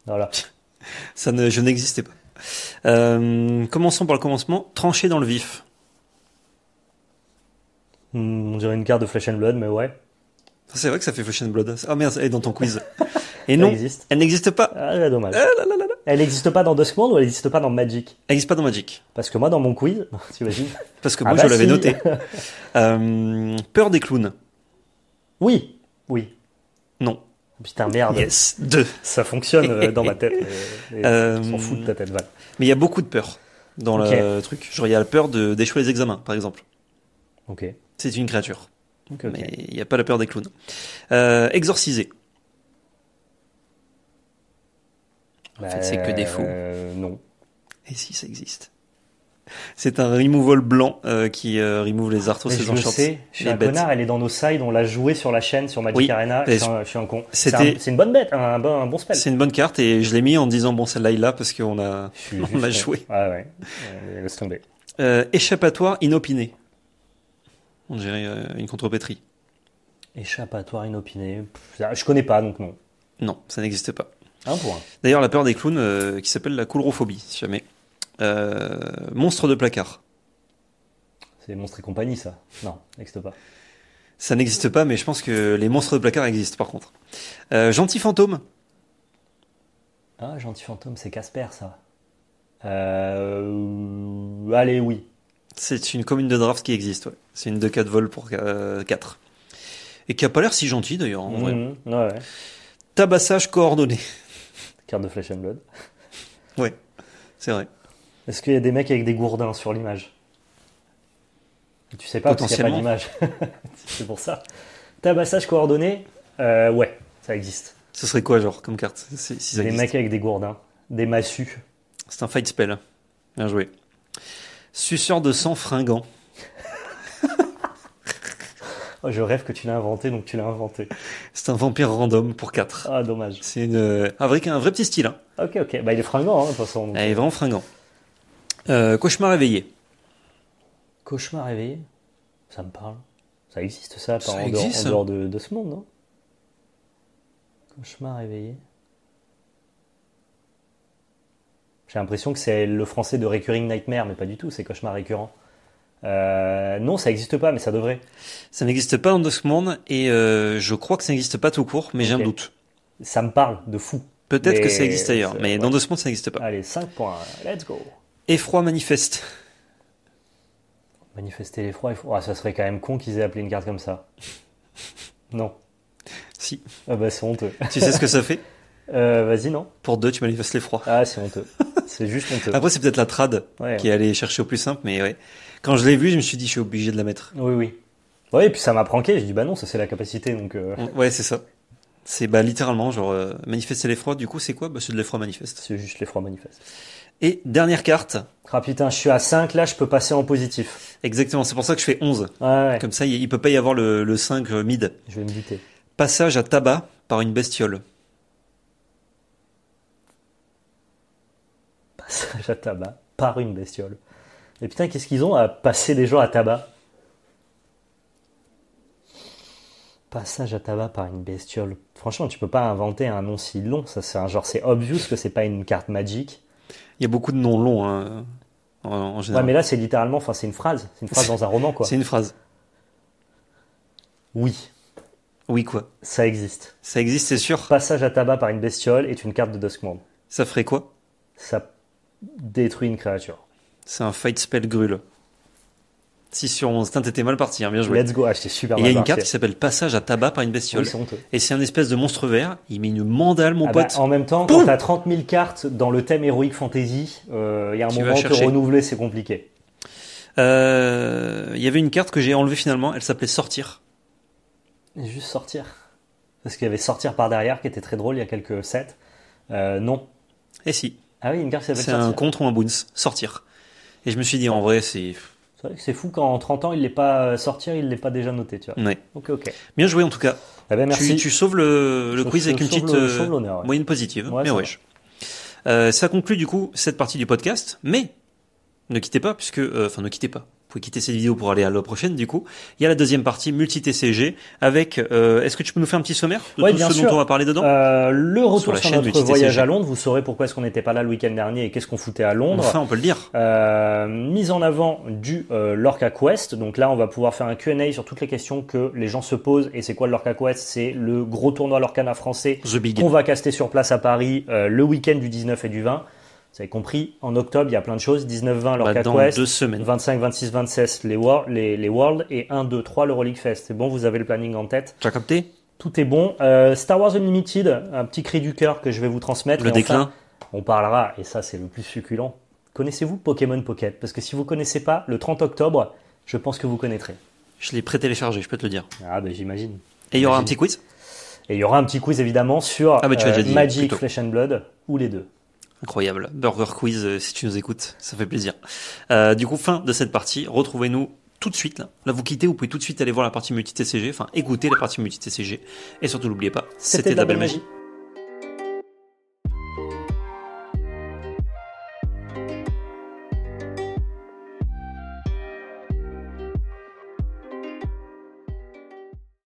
Voilà. Ça ne, je n'existais pas. Euh, commençons par le commencement. Trancher dans le vif. Hmm, on dirait une carte de Flesh and Blood, mais ouais. C'est vrai que ça fait Flesh and Blood. Ah merde, elle est dans ton quiz. Et non, elle Elle n'existe pas. Ah, dommage. Ah, elle n'existe pas dans Duskmond ou elle n'existe pas dans Magic Elle n'existe pas dans Magic. Parce que moi, dans mon quiz, tu imagines Parce que ah, moi, bah, je l'avais noté. Euh, peur des clowns. Oui, oui. Non. Putain, merde. Yes, Ça fonctionne euh, dans ma tête. de ta tête, Val. Euh, mais il y a beaucoup de peur dans le truc. Genre, il y a la peur d'échouer les examens, par exemple. Ok. C'est une créature. Mais il n'y a pas la peur des clowns. Euh, exorciser. c'est que des ben, faux. Euh, non. Et si ça existe c'est un removal blanc euh, qui euh, remove les arthros et les Je connard, elle est dans nos sides, on l'a joué sur la chaîne, sur Magic Arena, je suis, un, con. C'est une bonne bête, un, un bon, spell. C'est une bonne carte et je l'ai mis en disant bon celle-là il l'a parce qu'on a, l'a joué. Ah ouais, laisse tomber. échappatoire inopiné. On dirait une contrepétrie. Échappatoire inopiné, je connais pas donc non. Non, ça n'existe pas. D'ailleurs, la peur des clowns euh, qui s'appelle la coulrophobie, si jamais. Euh, monstre de placard. C'est monstre et compagnie, ça. Non, n'existe pas. Ça n'existe pas, mais je pense que les monstres de placard existent par contre. Euh, gentil fantôme. Ah, gentil fantôme, c'est Casper, ça. Allez, oui. C'est une commune de draft qui existe, ouais. C'est une de 4 vols pour 4. Et qui a pas l'air si gentil d'ailleurs, en vrai. Mhm, Tabassage coordonné carte de Flesh and Blood. Oui, c'est vrai. Est-ce qu'il y a des mecs avec des gourdins sur l'image Tu sais pas, parce qu'il n'y a pas d'image. c'est pour ça. Tabassage coordonné euh, Ouais, ça existe. Ce serait quoi, genre, comme carte si, Des mecs avec des gourdins, des massues. C'est un fight spell. Bien joué. Suceur de sang fringant. Oh, je rêve que tu l'as inventé, donc tu l'as inventé. C'est un vampire random pour 4. Ah, dommage. C'est une... Euh, un vrai petit style. Hein. Ok, ok. Bah, il est fringant, hein, de toute façon. il est euh. vraiment fringant. Euh, cauchemar réveillé. Cauchemar réveillé. Ça me parle. Ça existe, ça, en dehors, hein. de, ce monde, non Cauchemar réveillé. J'ai l'impression que c'est le français de Recurring Nightmare, mais pas du tout, c'est Cauchemar récurrent. Euh, non, ça n'existe pas, mais ça devrait. Ça n'existe pas en monde et euh, je crois que ça n'existe pas tout court, mais j'ai un doute. Ça me parle de fou. Peut-être que ça existe ailleurs, mais dans dans Monde, ça n'existe pas. Allez, 5 points, let's go. Effroi manifeste. Manifester l'effroi, ah, ça serait quand même con qu'ils aient appelé une carte comme ça. non. Si. Ah bah c'est honteux. Tu sais ce que ça fait euh, Vas-y, non. Pour deux, tu manifestes l'effroi. Ah, c'est honteux. c'est juste honteux. Après, c'est peut-être la trad qui est allée chercher au plus simple, mais ouais. Quand je l'ai vu, je me suis dit, je suis obligé de la mettre. Oui, oui. Oui, et puis ça m'a pranké. J'ai dit, bah non, ça c'est la capacité. Donc, euh. Ouais, c'est ça. C'est bah, littéralement, genre, euh, manifester l'effroi. Du coup, c'est quoi bah, C'est de l'effroi manifeste. C'est juste l'effroi manifeste. Et dernière carte. Ah je suis à 5 là, je peux passer en positif. Exactement, c'est pour ça que je fais 11. Ouais, Comme ça, il ne peut pas y avoir le, 5 euh, mid. Je vais me Passage à tabac par une bestiole. Passage à tabac par une bestiole. Et putain, qu'est-ce qu'ils ont à passer les gens à tabac Passage à tabac par une bestiole. Franchement, tu peux pas inventer un nom si long. Ça, c'est un genre, c'est obvious que c'est pas une carte magique. Il y a beaucoup de noms longs hein, en, général. Ouais, mais là, c'est littéralement, c'est une phrase. C'est une phrase dans un roman, quoi. C'est une phrase. Oui. Oui, quoi Ça existe. Ça existe, c'est sûr. Passage à tabac par une bestiole est une carte de Duskmond. Ça ferait quoi Ça détruit une créature. C'est un Fight Spell gruel. 6 sur 11. t'étais mal parti, hein. bien joué. Let's go, ah, super Il y a une carte qui s'appelle Passage à tabac par une bestiole. Oui, et c'est un espèce de monstre vert. Il met une mandale, mon ah pote. Bah, en même temps, quand t'as 30 000 cartes dans le thème héroïque Fantasy, euh, il y a un moment que renouveler, c'est compliqué. Euh, il y avait une carte que j'ai enlevée finalement, elle s'appelait Sortir. Juste Sortir. Parce qu'il y avait Sortir par derrière qui était très drôle il y a quelques sets. Euh, non. Et eh si. Ah oui, une carte qui s'appelle C'est un contre ou un boons. Sortir. Et je me suis dit, en vrai, c'est. C'est vrai que fou qu'en 30 ans, il ne pas euh, sorti, il ne l'ait pas déjà noté, tu vois. Ok, Bien joué en tout cas. Eh ben, Tu, sauves le, le quiz avec une petite euh, moyenne positive. mais wesh. Euh, ça conclut du coup cette partie du podcast, mais ne quittez pas, puisque. Enfin, ne quittez pas. Vous pouvez quitter cette vidéo pour aller à la prochaine du coup. Il y a la deuxième partie multi-TCG avec. Euh, est-ce que tu peux nous faire un petit sommaire de tout ce dont on va parler dedans euh, Le retour sur, notre voyage à Londres. Vous saurez pourquoi est-ce qu'on n'était pas là le week-end dernier et qu'est-ce qu'on foutait à Londres. Enfin, on peut le dire. Euh, mise en avant du euh, Lorca Quest. Donc là, on va pouvoir faire un Q&A sur toutes les questions que les gens se posent. Et c'est quoi le Lorca Quest C'est le gros tournoi Lorcana français qu'on va caster sur place à Paris euh, le week-end du 19 et du 20. Vous avez compris, en octobre, il y a plein de choses. 19-20, l'Orca bah, semaines. 25-26-26, les, Worlds. Et 1-2-3, le l'Euroleague Fest. C'est bon, vous avez le planning en tête. Tu as capté Tout est bon. Euh, Star Wars Unlimited, un petit cri du cœur que je vais vous transmettre. Le déclin. on parlera, et ça c'est le plus succulent. Connaissez-vous Pokémon Pocket Parce que si vous ne connaissez pas, le 30 octobre, je pense que vous connaîtrez. Je l'ai pré-téléchargé, je peux te le dire. Ah ben j'imagine. Et il y aura un petit quiz Et il y aura un petit quiz évidemment sur ah, euh, Magic, Flesh and Blood, ou les deux. Incroyable. Burger Quiz, euh, si tu nous écoutes, ça fait plaisir. Euh, du coup, fin de cette partie. Retrouvez-nous tout de suite. Là. vous quittez, vous pouvez tout de suite aller voir la partie multi-TCG, enfin écouter la partie multi-TCG. Et surtout, n'oubliez pas, c'était la belle magie.